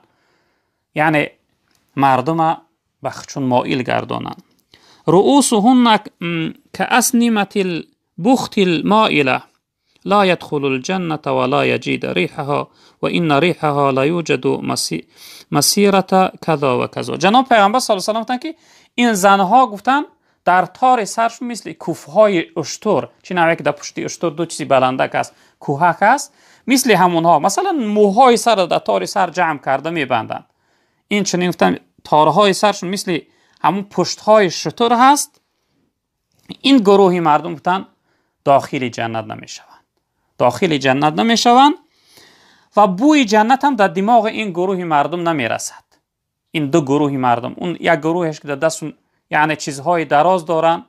یعنی مردم ها به مائل گردانن هنک که اسنمت البخت المائله لا يدخل الجنة ولا يجد ريحها و این لا یوجد مسیرت کذا و کذا جناب پیغمبر صلی الله علیه و که این زنها گفتن در تار سرشون مثل کوفهای اشتر چی نوعی که در پشت اشتر دو چیزی بلندک است کوهک است مثل همونها مثلا موهای سر در تار سر جمع کرده میبندن این چنین گفتن تارهای سرشون مثل همون پشتهای شتر هست این گروهی مردم گفتن داخل جنت نمیشه داخل جنت نمیشوند و بوی جنت هم در دماغ این گروه مردم نمیرسد این دو گروه مردم اون یک گروهش که در دست یعنی چیزهای دراز دارن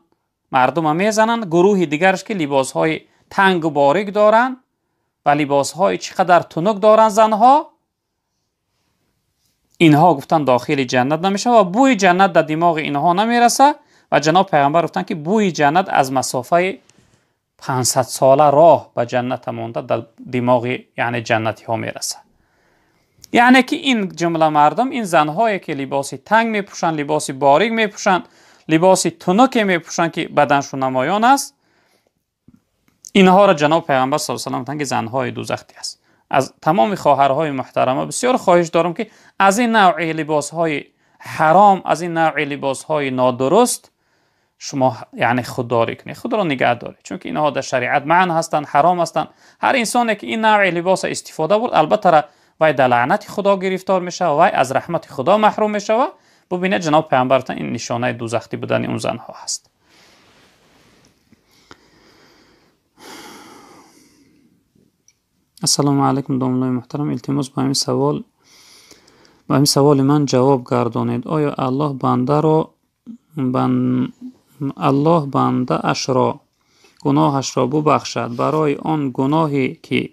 مردم هم میزنن گروه دیگرش که لباسهای تنگ و باریک دارن و لباسهای چقدر تنک دارن زنها اینها گفتن داخل جنت نمیشه و بوی جنت در دماغ اینها نمیرسد. و جناب پیغمبر گفتن که بوی جنت از مسافه 500 ساله راه به جنت مونده در دماغ یعنی جنتی ها میرسه یعنی که این جمله مردم این زنهایی که لباس تنگ میپوشن لباس باریک میپوشن لباس تنک میپوشن که بدنشون نمایان است اینها را جناب پیغمبر صلی الله علیه و آله زنهای دوزختی است از تمام خواهرهای محترمه بسیار خواهش دارم که از این نوع های حرام از این نوع های نادرست شما یعنی خودداری کنید خود را نگه دارید چون که اینها در شریعت معن هستند حرام هستند هر انسانی که این نوع لباس استفاده بود البته را وای در لعنت خدا گرفتار میشه و وای از رحمت خدا محروم میشه و ببینه جناب پیامبرتان این نشانه دوزختی بودن اون زن ها هست السلام علیکم داملای محترم التماس با این سوال با این سوال من جواب گردانید آیا الله بنده را بند الله بنده اش را گناهش را ببخشد برای آن گناهی که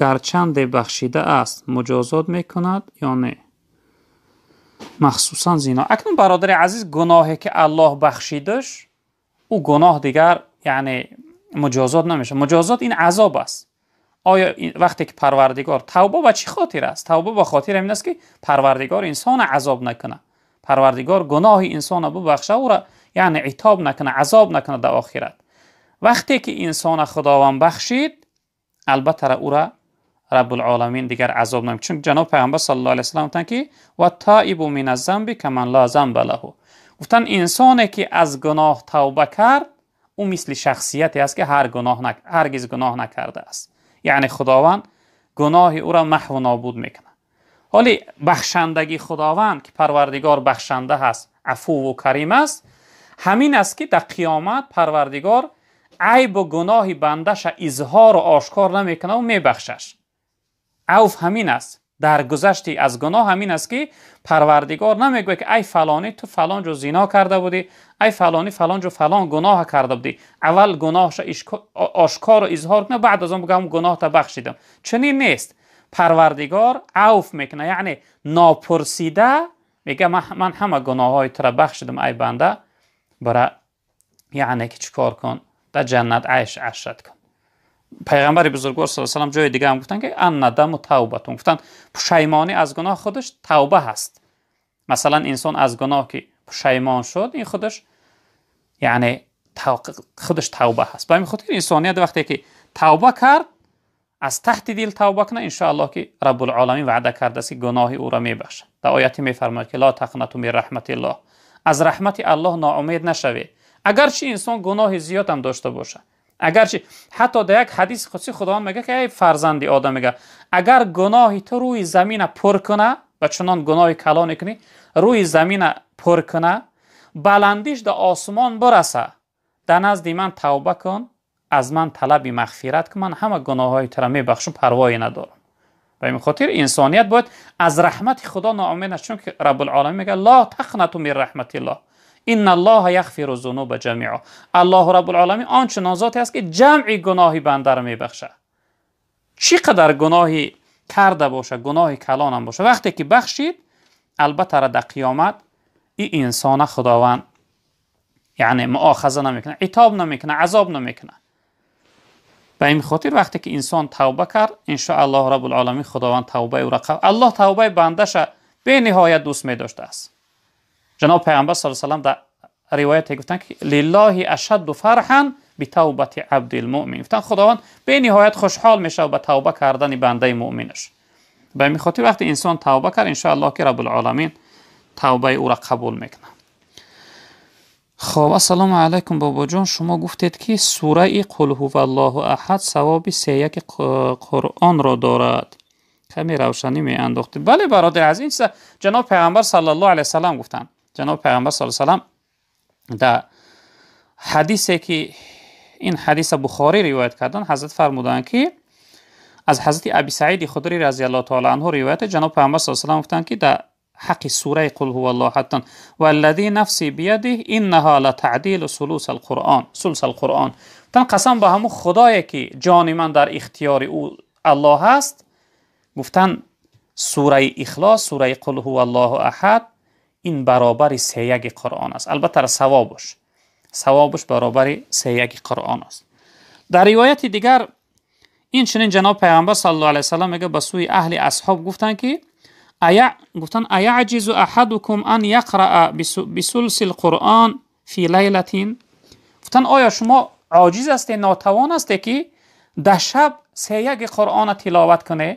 گرچند بخشیده است مجازات میکند یا نه مخصوصا زینا اکنون برادر عزیز گناهی که الله بخشیدش او گناه دیگر یعنی مجازات نمیشه مجازات این عذاب است آیا وقتی که پروردگار توبه به چی خاطر است توبه به خاطر این است که پروردگار انسان عذاب نکنه پروردگار گناه انسان را ببخشه او را یعنی عتاب نکنه عذاب نکنه در آخرت وقتی که انسان خداوند بخشید البته را او را رب العالمین دیگر عذاب نمی چون جناب پیامبر صلی الله علیه و سلم گفتن که و تائب من الذنب من لا ذنب له گفتن انسانی که از گناه توبه کرد او مثل شخصیتی است که هر گناه هرگز گناه نکرده است یعنی خداوند گناه او را محو نابود میکنه حالی بخشندگی خداوند که پروردگار بخشنده هست عفو و کریم است ҳамин аст ки дар қиёмат парвардигор айбу гуноҳи бандаша изҳору ошкор намекунаву мебахшаш авф ҳамин аст дар гузашти аз гуноҳ ҳамин аст ки парвардигор намегӯяд ки ай фалонӣ ту фалон ҷо зино карда будӣ ай фалонӣ фалон ҷо фалон гуноҳ карда будӣ аввал гуноҳша ошкору изҳор кунад баъд аз он бугам гуноҳта бахшидам чунин нест парвардигор авф мекунад яъне нопурсида мега ман ҳама гуноҳҳои туро бахшидам ай банда برای یعنی که چیکار کن در جنت عیش عشرت کن پیغمبر بزرگوار صلی اللہ علیه وسلم جای دیگه هم گفتن که ان ندم و توبتون گفتن پشیمانی از گناه خودش توبه هست مثلا انسان از گناه که پشیمان شد این خودش یعنی خودش توبه هست به خاطر انسانیت وقتی که توبه کرد از تحت دل توبه کنه ان که رب العالمین وعده کرده است که گناه او را میبخشه در آیت میفرماید که لا تقنطوا رحمت الله аз раҳмати аллоҳ ноумед нашавед агарчи инсон гуноҳи зиёд ҳам дошта бошад агарчи ҳатто дар як ҳадиси қудси худованд мегӯяд ки ай фарзанди одам мегӯяд агар гуноҳи ту рӯи замина пур куна ва чунон гуноҳи калоне кунӣ рӯи замина пур куна баландиш да осмон бураса дар назди ман тавба кун аз ман талаби мағфират кун ман ҳама гуноҳҳои туро мебахшу парвое надорам به این خاطر انسانیت باید از رحمت خدا ناامید چون که رب العالمین میگه لا تخنتو من رحمت الله ان الله یغفر الذنوب جمیعا الله رب العالمین آن چنازاتی است که جمع گناهی بنده را میبخشه چقدر گناهی کرده باشه گناهی کلان هم باشه وقتی که بخشید البته را در قیامت این انسان خداوند یعنی مؤاخذه نمیکنه عتاب نمیکنه عذاب نمیکنه به این خاطر وقتی که انسان توبه کرد ان الله رب العالمین خداوند توبه او را قبول الله توبه بندش به نهایت دوست می داشته است جناب پیامبر صلی الله علیه و در روایت گفتن که لله اشد فرحا به توبه عبد المؤمن گفتن خداوند به نهایت خوشحال میشه به توبه کردن بنده مؤمنش به این خاطر وقتی انسان توبه کرد ان الله که رب العالمین توبه او را قبول میکنه خب السلام علیکم بابا جان شما گفتید که سوره قل هو الله احد ثواب یک قرآن را دارد کمی روشنی می انداخته بله برادر از این جناب پیغمبر صلی الله علیه وسلم گفتن جناب پیغمبر صلی الله علیه وسلم در حدیثی که این حدیث بخاری روایت کردن حضرت فرمودن که از حضرت ابی سعید خدری رضی الله تعالی عنه روایت جناب پیغمبر صلی الله علیه وسلم گفتن که در حق سوره قل هو الله احد و الذی نفسی بیاده انها لتعدیل سلوس القرآن سلوس القرآن تن قسم به همون خدایی که جان من در اختیار او الله هست گفتن سوره اخلاص سوره قل هو الله احد این برابر سه یک قرآن است البته ثوابش ثوابش برابر سه یک قرآن است در روایت دیگر این چنین جناب پیامبر صلی الله علیه و سلم میگه به سوی اهل اصحاب گفتن که ая гуфтанд аяъҷизу аҳадукум ан яқраа бисулси лқуръон фи лайлатин гуфтанд оё шумо оҷиз асте нотавон асте ки дар шаб сеяги қуръона тиловат куне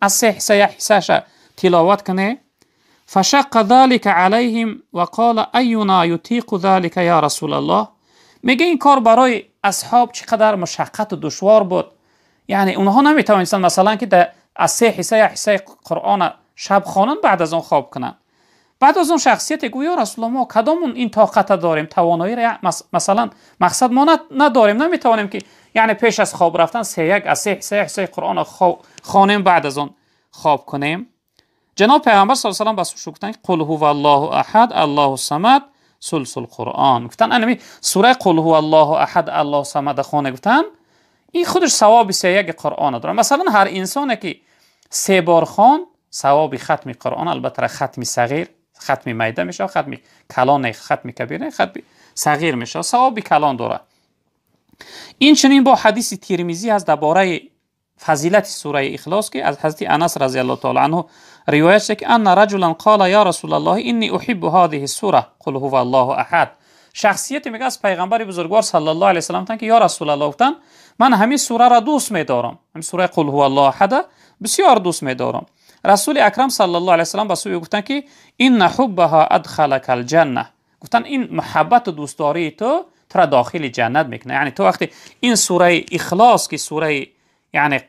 аз сеяҳисаша тиловат куне фашақа далика алайҳим ва қола аюна ютиқу далика я расулаллоҳ мега ин кор барои асҳоб чӣ қадар мушаққату душвор буд яъне онҳо наметавонистанд масалан ки аз се ҳисса я ҳиссаи қуръона شب شبخانان بعد از آن خواب کنند بعد از اون شخصیت گویا رسول الله ما کدامون این طاقت داریم توانایی را مثلا مقصد ما نداریم نمیتوانیم که یعنی پیش از خواب رفتن سه یک از سه سه سه قرآن خوانیم بعد از آن خواب کنیم جناب پیغمبر صلی الله علیه و سلم گفتن قل هو الله احد الله الصمد سلسل قرآن گفتن انمی سوره قل هو الله احد الله الصمد خوانه گفتن این خودش ثواب سه یک قرآن داره مثلا هر انسانی که سه بار خوان ثواب ختم قرآن البته ختم صغیر ختم میده میشه ختم کلان ختم کبیر نه ختم صغیر میشه ثواب کلان داره این چنین با حدیث ترمیزی از درباره فضیلت سوره اخلاص که از حضرت انس رضی الله تعالی عنه روایت شده که ان رجلا قال یا رسول الله انی احب هذه السوره قل هو الله احد شخصیت میگه از پیغمبر بزرگوار صلی الله علیه و تن که یا رسول الله گفتن من همین سوره را دوست میدارم همین سوره قل هو الله احد بسیار دوست میدارم رسول اکرم صلی الله علیه وسلم به سویه گفتن که این حبها ادخلک الجنه گفتن این محبت و دوستداری تو تو داخل جنت میکنه یعنی تو وقتی این سوره اخلاص که سوره یعنی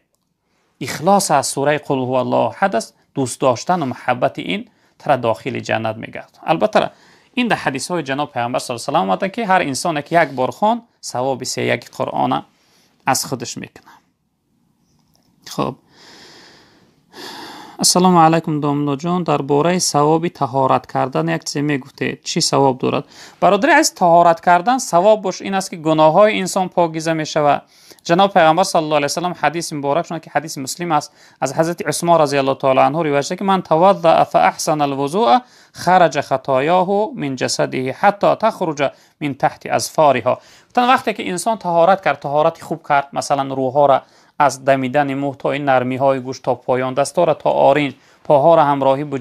اخلاص از سوره قل هو الله احد است دوست داشتن و محبت این تر داخل جنت میگرد البته این در حدیث های جناب پیامبر صلی الله علیه و آله که هر انسان که یک بار خوان ثواب سی یک قرآن از خودش میکنه خب ассалому алайкум доминоҷон дар бораи савоби таҳорат кардан як чизе мегуфтед чӣ савоб дорад бародари کردن таҳорат кардан این است که گناه های انسان инсон می мешавад جناب پیغمبر صلی الله علیه و سلم حدیث مبارک که حدیث مسلم است از حضرت عثمان رضی الله تعالی عنه روایت که من توضا فاحسن الوضوء خرج خطاياه من جسده حتی تخرج من تحت اظفارها تن وقتی که انسان طهارت کرد طهارت خوب کرد مثلا روح را از دمیدن موه تا این نرمی های گوش تا پایان دستاره تا آرین پاها را همراهی با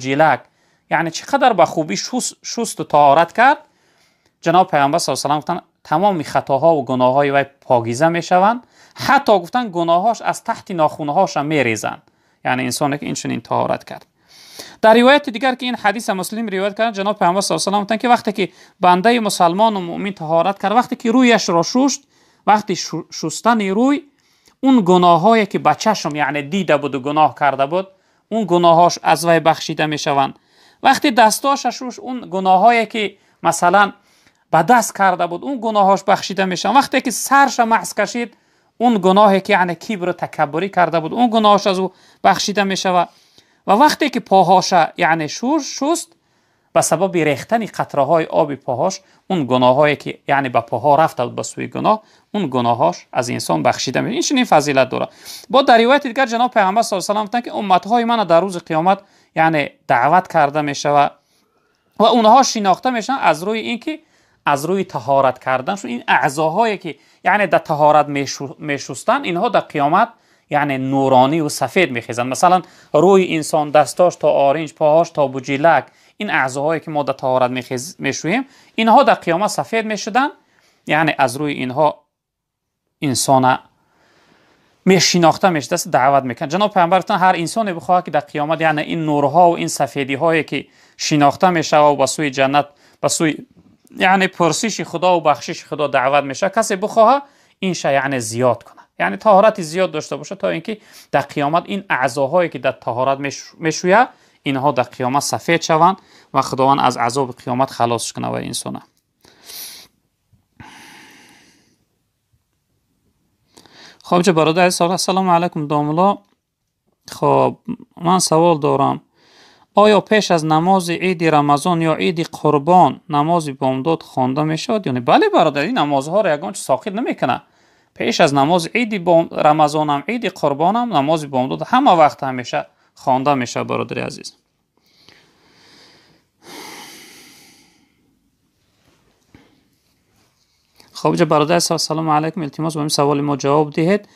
یعنی چقدر به خوبی شست, شست و تهارت کرد جناب پیامبر صلی الله علیه و گفتن تمام خطاها و گناه های وی می شوند حتی گفتن گناهاش از تحت ناخونه هاش می ریزند یعنی انسان که این چنین تهارت کرد در روایت دیگر که این حدیث مسلم روایت کرد جناب پیامبر صلی الله علیه و که وقتی که بنده مسلمان و مؤمن طهارت کرد وقتی که رویش را شست وقتی شستن روی اون هایی که بچهشم یعنی دیده بود و گناه کرده بود اون هاش از وی بخشیده میشوند وقتی دستاشش روش اون هایی که مثلا به دست کرده بود اون گناه هاش بخشیده میشن وقتی که سرش محس کشید اون گناهی که یعنی کیبر و تکبری کرده بود اون گناهش از او بخشیده میشود و وقتی که پاهاش یعنی شور شست به سبب ریختن قطره های آب پاهاش اون گناه هایی که یعنی به پاها رفته به سوی گناه اون گناهاش از انسان بخشیده میشه این چنین فضیلت داره با در روایت دیگر جناب پیامبر صلی الله علیه و که امت های من در روز قیامت یعنی دعوت کرده میشه و اونها شناخته میشن از روی اینکه از روی تهارت کردن این اعضاهایی که یعنی در تهارت میشستن اینها در قیامت یعنی نورانی و سفید میخیزند مثلا روی انسان دستاش تا آرنج پاهاش تا بوجیلک این اعضاهایی که ما در طهارت میشویم اینها در قیامت سفید میشدن یعنی از روی اینها انسان میشناخته میشده دست دعوت میکن جناب پیامبر هر انسانی بخواهد که در قیامت یعنی این نورها و این سفیدی هایی که شناخته میشه و به سوی جنت به سوی یعنی پرسیش خدا و بخشش خدا دعوت میشه کسی بخواه این شیعن یعنی زیاد کنه یعنی تهارت زیاد داشته باشه تا اینکه در قیامت این اعضاهایی که در طهارت میشویه اینها در قیامت سفید شوند و خداوند از عذاب قیامت خلاص کنه و انسانه خب چه برادر سال سلام علیکم داملا خب من سوال دارم آیا پیش از نماز عید رمضان یا عید قربان نماز بامداد خوانده می شود یعنی بله برادر این نمازها را یگان ساقط کنه. پیش از نماز عید رمضان هم عید قربان هم نماز بامداد همه وقت همیشه خوانده میشه خب، برادر عزیز خب جا برادر سلام علیکم التماس به این سوال ما جواب دهید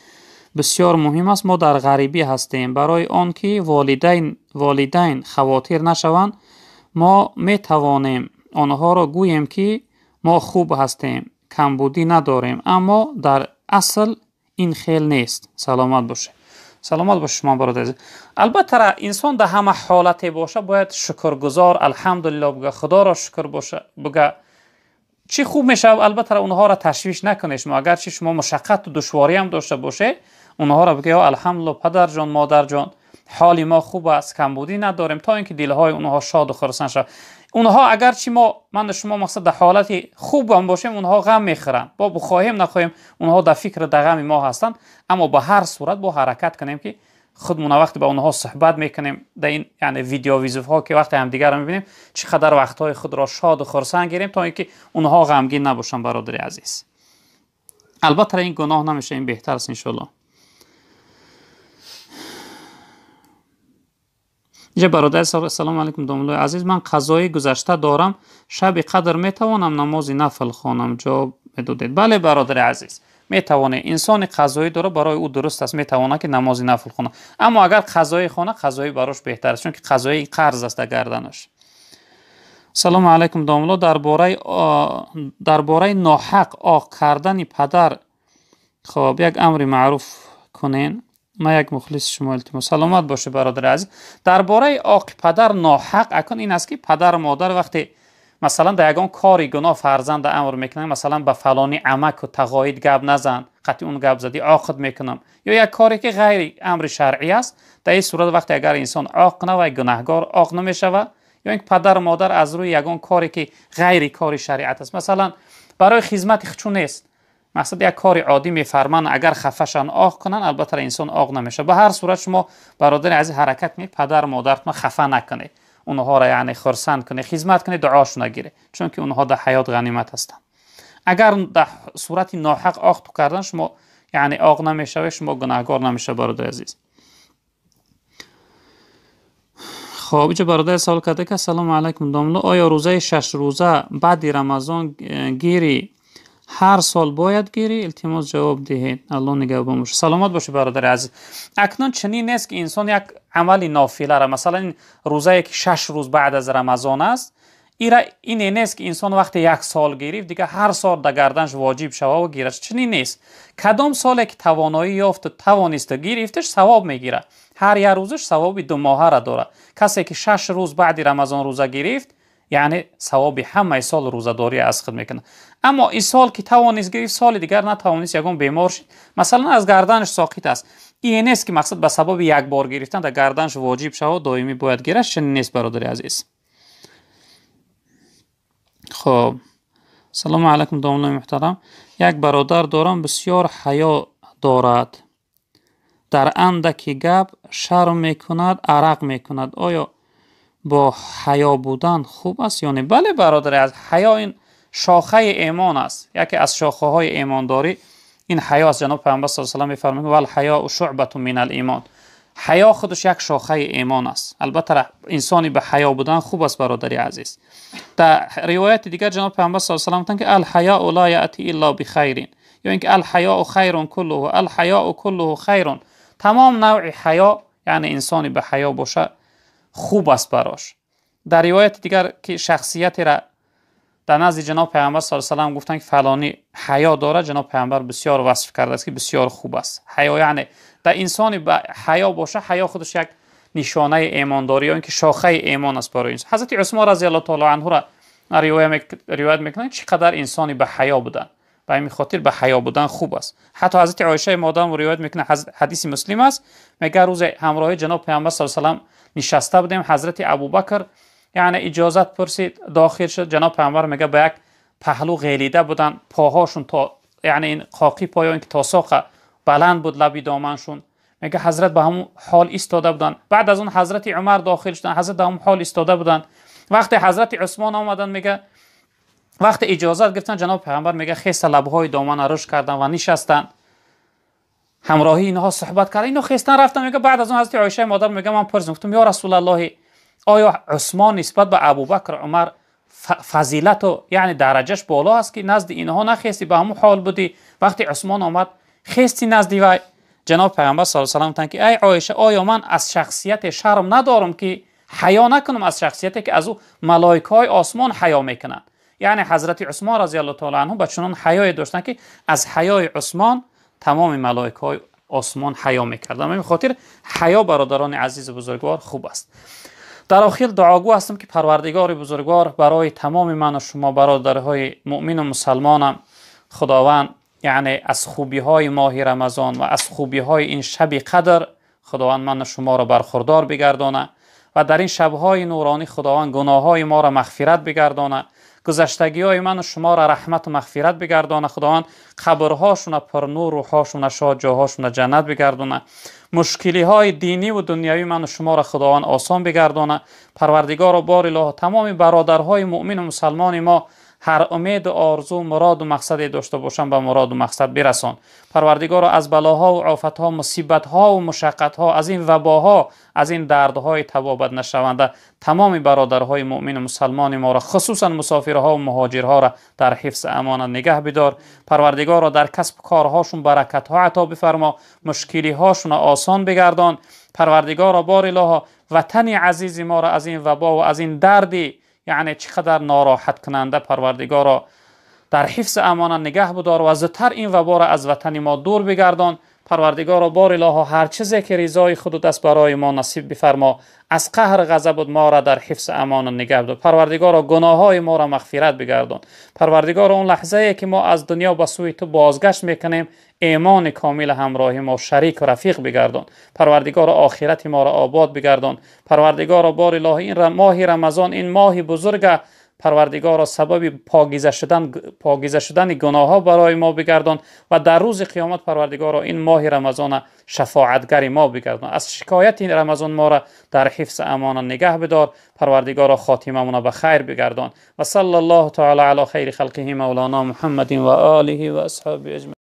بسیار مهم است ما در غریبی هستیم برای آنکه والدین والدین خواتیر نشوند ما می توانیم آنها را گوییم که ما خوب هستیم کمبودی نداریم اما در اصل این خیل نیست سلامت باشه سلامت باش شما برات البته را انسان در همه حالتی باشه باید گذار، الحمدلله بگه خدا را شکر باشه بگه چی خوب میشه البته را اونها را تشویش نکنه شما اگر چی شما مشقت و دشواری هم داشته باشه اونها را بگه الحمدلله پدر جان مادر جان حالی ما خوب است کمبودی نداریم تا اینکه دل های اونها شاد و خرسند شه اونها اگر چی ما من شما مقصد در حالت خوب هم باشیم اونها غم میخورن با بخواهیم نخواهیم اونها در فکر در غم ما هستند اما به هر صورت با حرکت کنیم که خودمون وقتی با اونها صحبت میکنیم در این یعنی ویدیو ویزوف ها که وقتی همدیگر رو میبینیم چقدر وقت های خود را شاد و خرسان گیریم تا اینکه اونها غمگین نباشن برادر عزیز البته این گناه نمیشه این بهتر است ان اینجا برادر سلام علیکم داملوی عزیز من قضایی گذشته دارم شب قدر میتوانم نماز نفل خونم جواب میدودید بله برادر عزیز میتوانه انسان قضایی داره برای او درست است میتوانه که نماز نفل خونه اما اگر قضایی خونه قضایی براش بهتر است چون که قضایی قرض است گردنش سلام علیکم داملا در باره ناحق آق کردن پدر خب یک امر معروف کنین من یک مخلص شما التماس سلامت باشه برادر عزیز درباره آق پدر ناحق اکن این است که پدر و مادر وقتی مثلا در یگان کاری گناه فرزند امر میکنن مثلا به فلانی عمک و تقاید گب نزن قطی اون گب زدی آخد میکنم یا یک کاری که غیر امر شرعی است در این صورت وقتی اگر انسان آق نه و گناهگار عاق نمیشود یا اینکه پدر و مادر از روی یگان کاری که غیر کاری شریعت است مثلا برای خدمت خچون نیست مقصد یک کار عادی میفرمان اگر خفشان آخ کنن البته انسان آغ نمیشه به هر صورت شما برادر عزیز حرکت می پدر ما خفه نکنه اونها را یعنی خرسند کنه خدمت کنه دعاش نگیره چون که اونها در حیات غنیمت هستند اگر در صورت ناحق آخ تو کردن شما یعنی آغ نمیشه شما گناهگار نمیشه برادر عزیز خب چه برادر سوال کرده که سلام علیکم داملو آیا روزه شش روزه بعد رمضان گیری هر سال باید گیری التماس جواب دهید الله نگه باشه سلامت باشه برادر عزیز اکنون چنین نیست که انسان یک عمل نافله را مثلا این روزه که شش روز بعد از رمضان است ایرا این نیست که انسان وقتی یک سال گرفت دیگه هر سال در گردنش واجب شوه و گیرش چنین نیست کدام سالی که توانایی یافت و توانست گرفتش ثواب میگیره هر یک روزش ثواب دو ماهه را داره کسی که شش روز بعد رمضان روزه گرفت یعنی ثواب همه سال روزداری از میکنه اما این سال که توانیست گرفت سال دیگر نتوانست یگون بیمار شد مثلا از گردنش ساقیت است این نیست که مقصد به سبب یک بار گرفتن در گردنش واجب شود دائمی باید گیرش چنین نیست برادر عزیز خب سلام علیکم دامنای محترم یک برادر دارم بسیار حیا دارد در اندکی گپ شرم میکند عرق میکند آیا با حیا بودن خوب است یا نه بله برادر از حیا این شاخه ایمان است یکی از شاخه های ایمانداری این حیا از جناب پیامبر صلی الله علیه و آله میفرمایند ول حیا شعبه من الایمان حیا خودش یک شاخه ایمان است البته انسانی به حیا بودن خوب است برادری عزیز در روایت دیگر جناب پیامبر صلی الله علیه و آله که الحیا لا یاتی الا بخیرین یا اینکه الحیا خیر کله الحیا کله خیر تمام نوع حیا یعنی انسانی به حیا باشه خوب است براش در روایت دیگر که شخصیتی را در نزد جناب پیامبر صلی الله علیه و گفتن که فلانی حیا داره جناب پیامبر بسیار وصف کرده است که بسیار خوب است حیا یعنی در انسانی به حیا باشه حیا خودش یک نشانه ایمانداری یا اینکه شاخه ایمان است برای انسان حضرت عثمان رضی الله تعالی عنه را روایت میکنند چقدر انسانی به حیا بودن به همین خاطر به حیا بودن خوب است حتی حضرت عایشه مادام روایت میکنه حدیث مسلم است میگه روز همراه جناب پیامبر صلی الله علیه و نشسته بودیم حضرت ابوبکر یعنی اجازت پرسید داخل شد جناب پیامبر میگه به یک پهلو غلیده بودن پاهاشون تا یعنی این خاقی پایا این که تا ساقه بلند بود لبی دامنشون میگه حضرت به همون حال ایستاده بودن بعد از اون حضرت عمر داخل شدن حضرت به همون حال ایستاده بودن وقتی حضرت عثمان آمدن میگه وقت اجازت گرفتن جناب پیغمبر میگه خیست لبهای دامن روش کردن و نشستن همراهی اینها صحبت کردن اینو خیستن رفتن میگه بعد از اون حضرت عایشه مادر میگه من پرسیدم گفتم یا رسول الله آیا عثمان نسبت به ابوبکر عمر فضیلت و یعنی درجهش بالا است که نزد اینها نخیستی به همون حال بودی وقتی عثمان آمد خیستی نزدی و جناب پیغمبر صلی الله علیه و که ای عایشه آیا من از شخصیت شرم ندارم که حیا نکنم از شخصیتی که از او ملائکه های آسمان حیا میکنند یعنی حضرت عثمان رضی الله تعالی عنه بچنان حیای داشتن که از حیای عثمان تمام ملائکه های آسمان حیا میکردن همین خاطر حیا برادران عزیز بزرگوار خوب است در آخر دعاگو هستم که پروردگار بزرگوار برای تمام من و شما برادرهای مؤمن و مسلمانم خداوند یعنی از خوبی های ماه رمضان و از خوبی های این شب قدر خداوند من و شما را برخوردار بگردانه و در این های نورانی خداوند گناه های ما را مغفرت بگردانه گذشتگی های من و شما را رحمت و مغفرت بگردانه خداوند قبرهاشون پر نور و هاشون شاد جاهاشون جنت بگردانه مشکلی های دینی و دنیوی من و شما را خداوند آسان بگردانه پروردگار و بار تمامی تمام برادرهای مؤمن و مسلمان ما هر امید و آرزو و مراد و مقصدی داشته باشم به مراد و مقصد برسان پروردگار از بلاها و و مصیبتها و مشقتها از این وباها از این دردهای توابت نشونده تمام برادرهای مؤمن و مسلمان ما را خصوصا مسافرها و مهاجرها را در حفظ امان نگه بدار پروردگار را در کسب کارهاشون برکتها عطا بفرما مشکلیهاشون آسان بگردان پروردگار را بار الها وطن عزیز ما را از این وبا و از این دردی یعنی چقدر ناراحت کننده پروردگارا در حفظ امان نگه بدار و زودتر این وبا را از وطن ما دور بگردان و بار الها هر چیزی که ریزای خود دست برای ما نصیب بفرما از قهر بود ما را در حفظ امان نگه دار گناه های ما را مغفرت بگردان پروردگار اون لحظه ای که ما از دنیا به سوی تو بازگشت میکنیم ایمان کامل همراه ما شریک و رفیق بگردان پروردگار آخرت ما را آباد بگردان پروردگار بار الهی این ماه رمضان این ماه بزرگ پروردگار را سبب پاگیزه شدن پاگیزه شدن گناه ها برای ما بگردان و در روز قیامت را این ماه رمضان شفاعتگر ما بگردان از شکایت این رمضان ما را در حفظ امان نگه بدار را خاتمه مون به خیر بگردان و صلی الله تعالی علی خیر خلقه مولانا محمد و آله و اصحاب اجمعین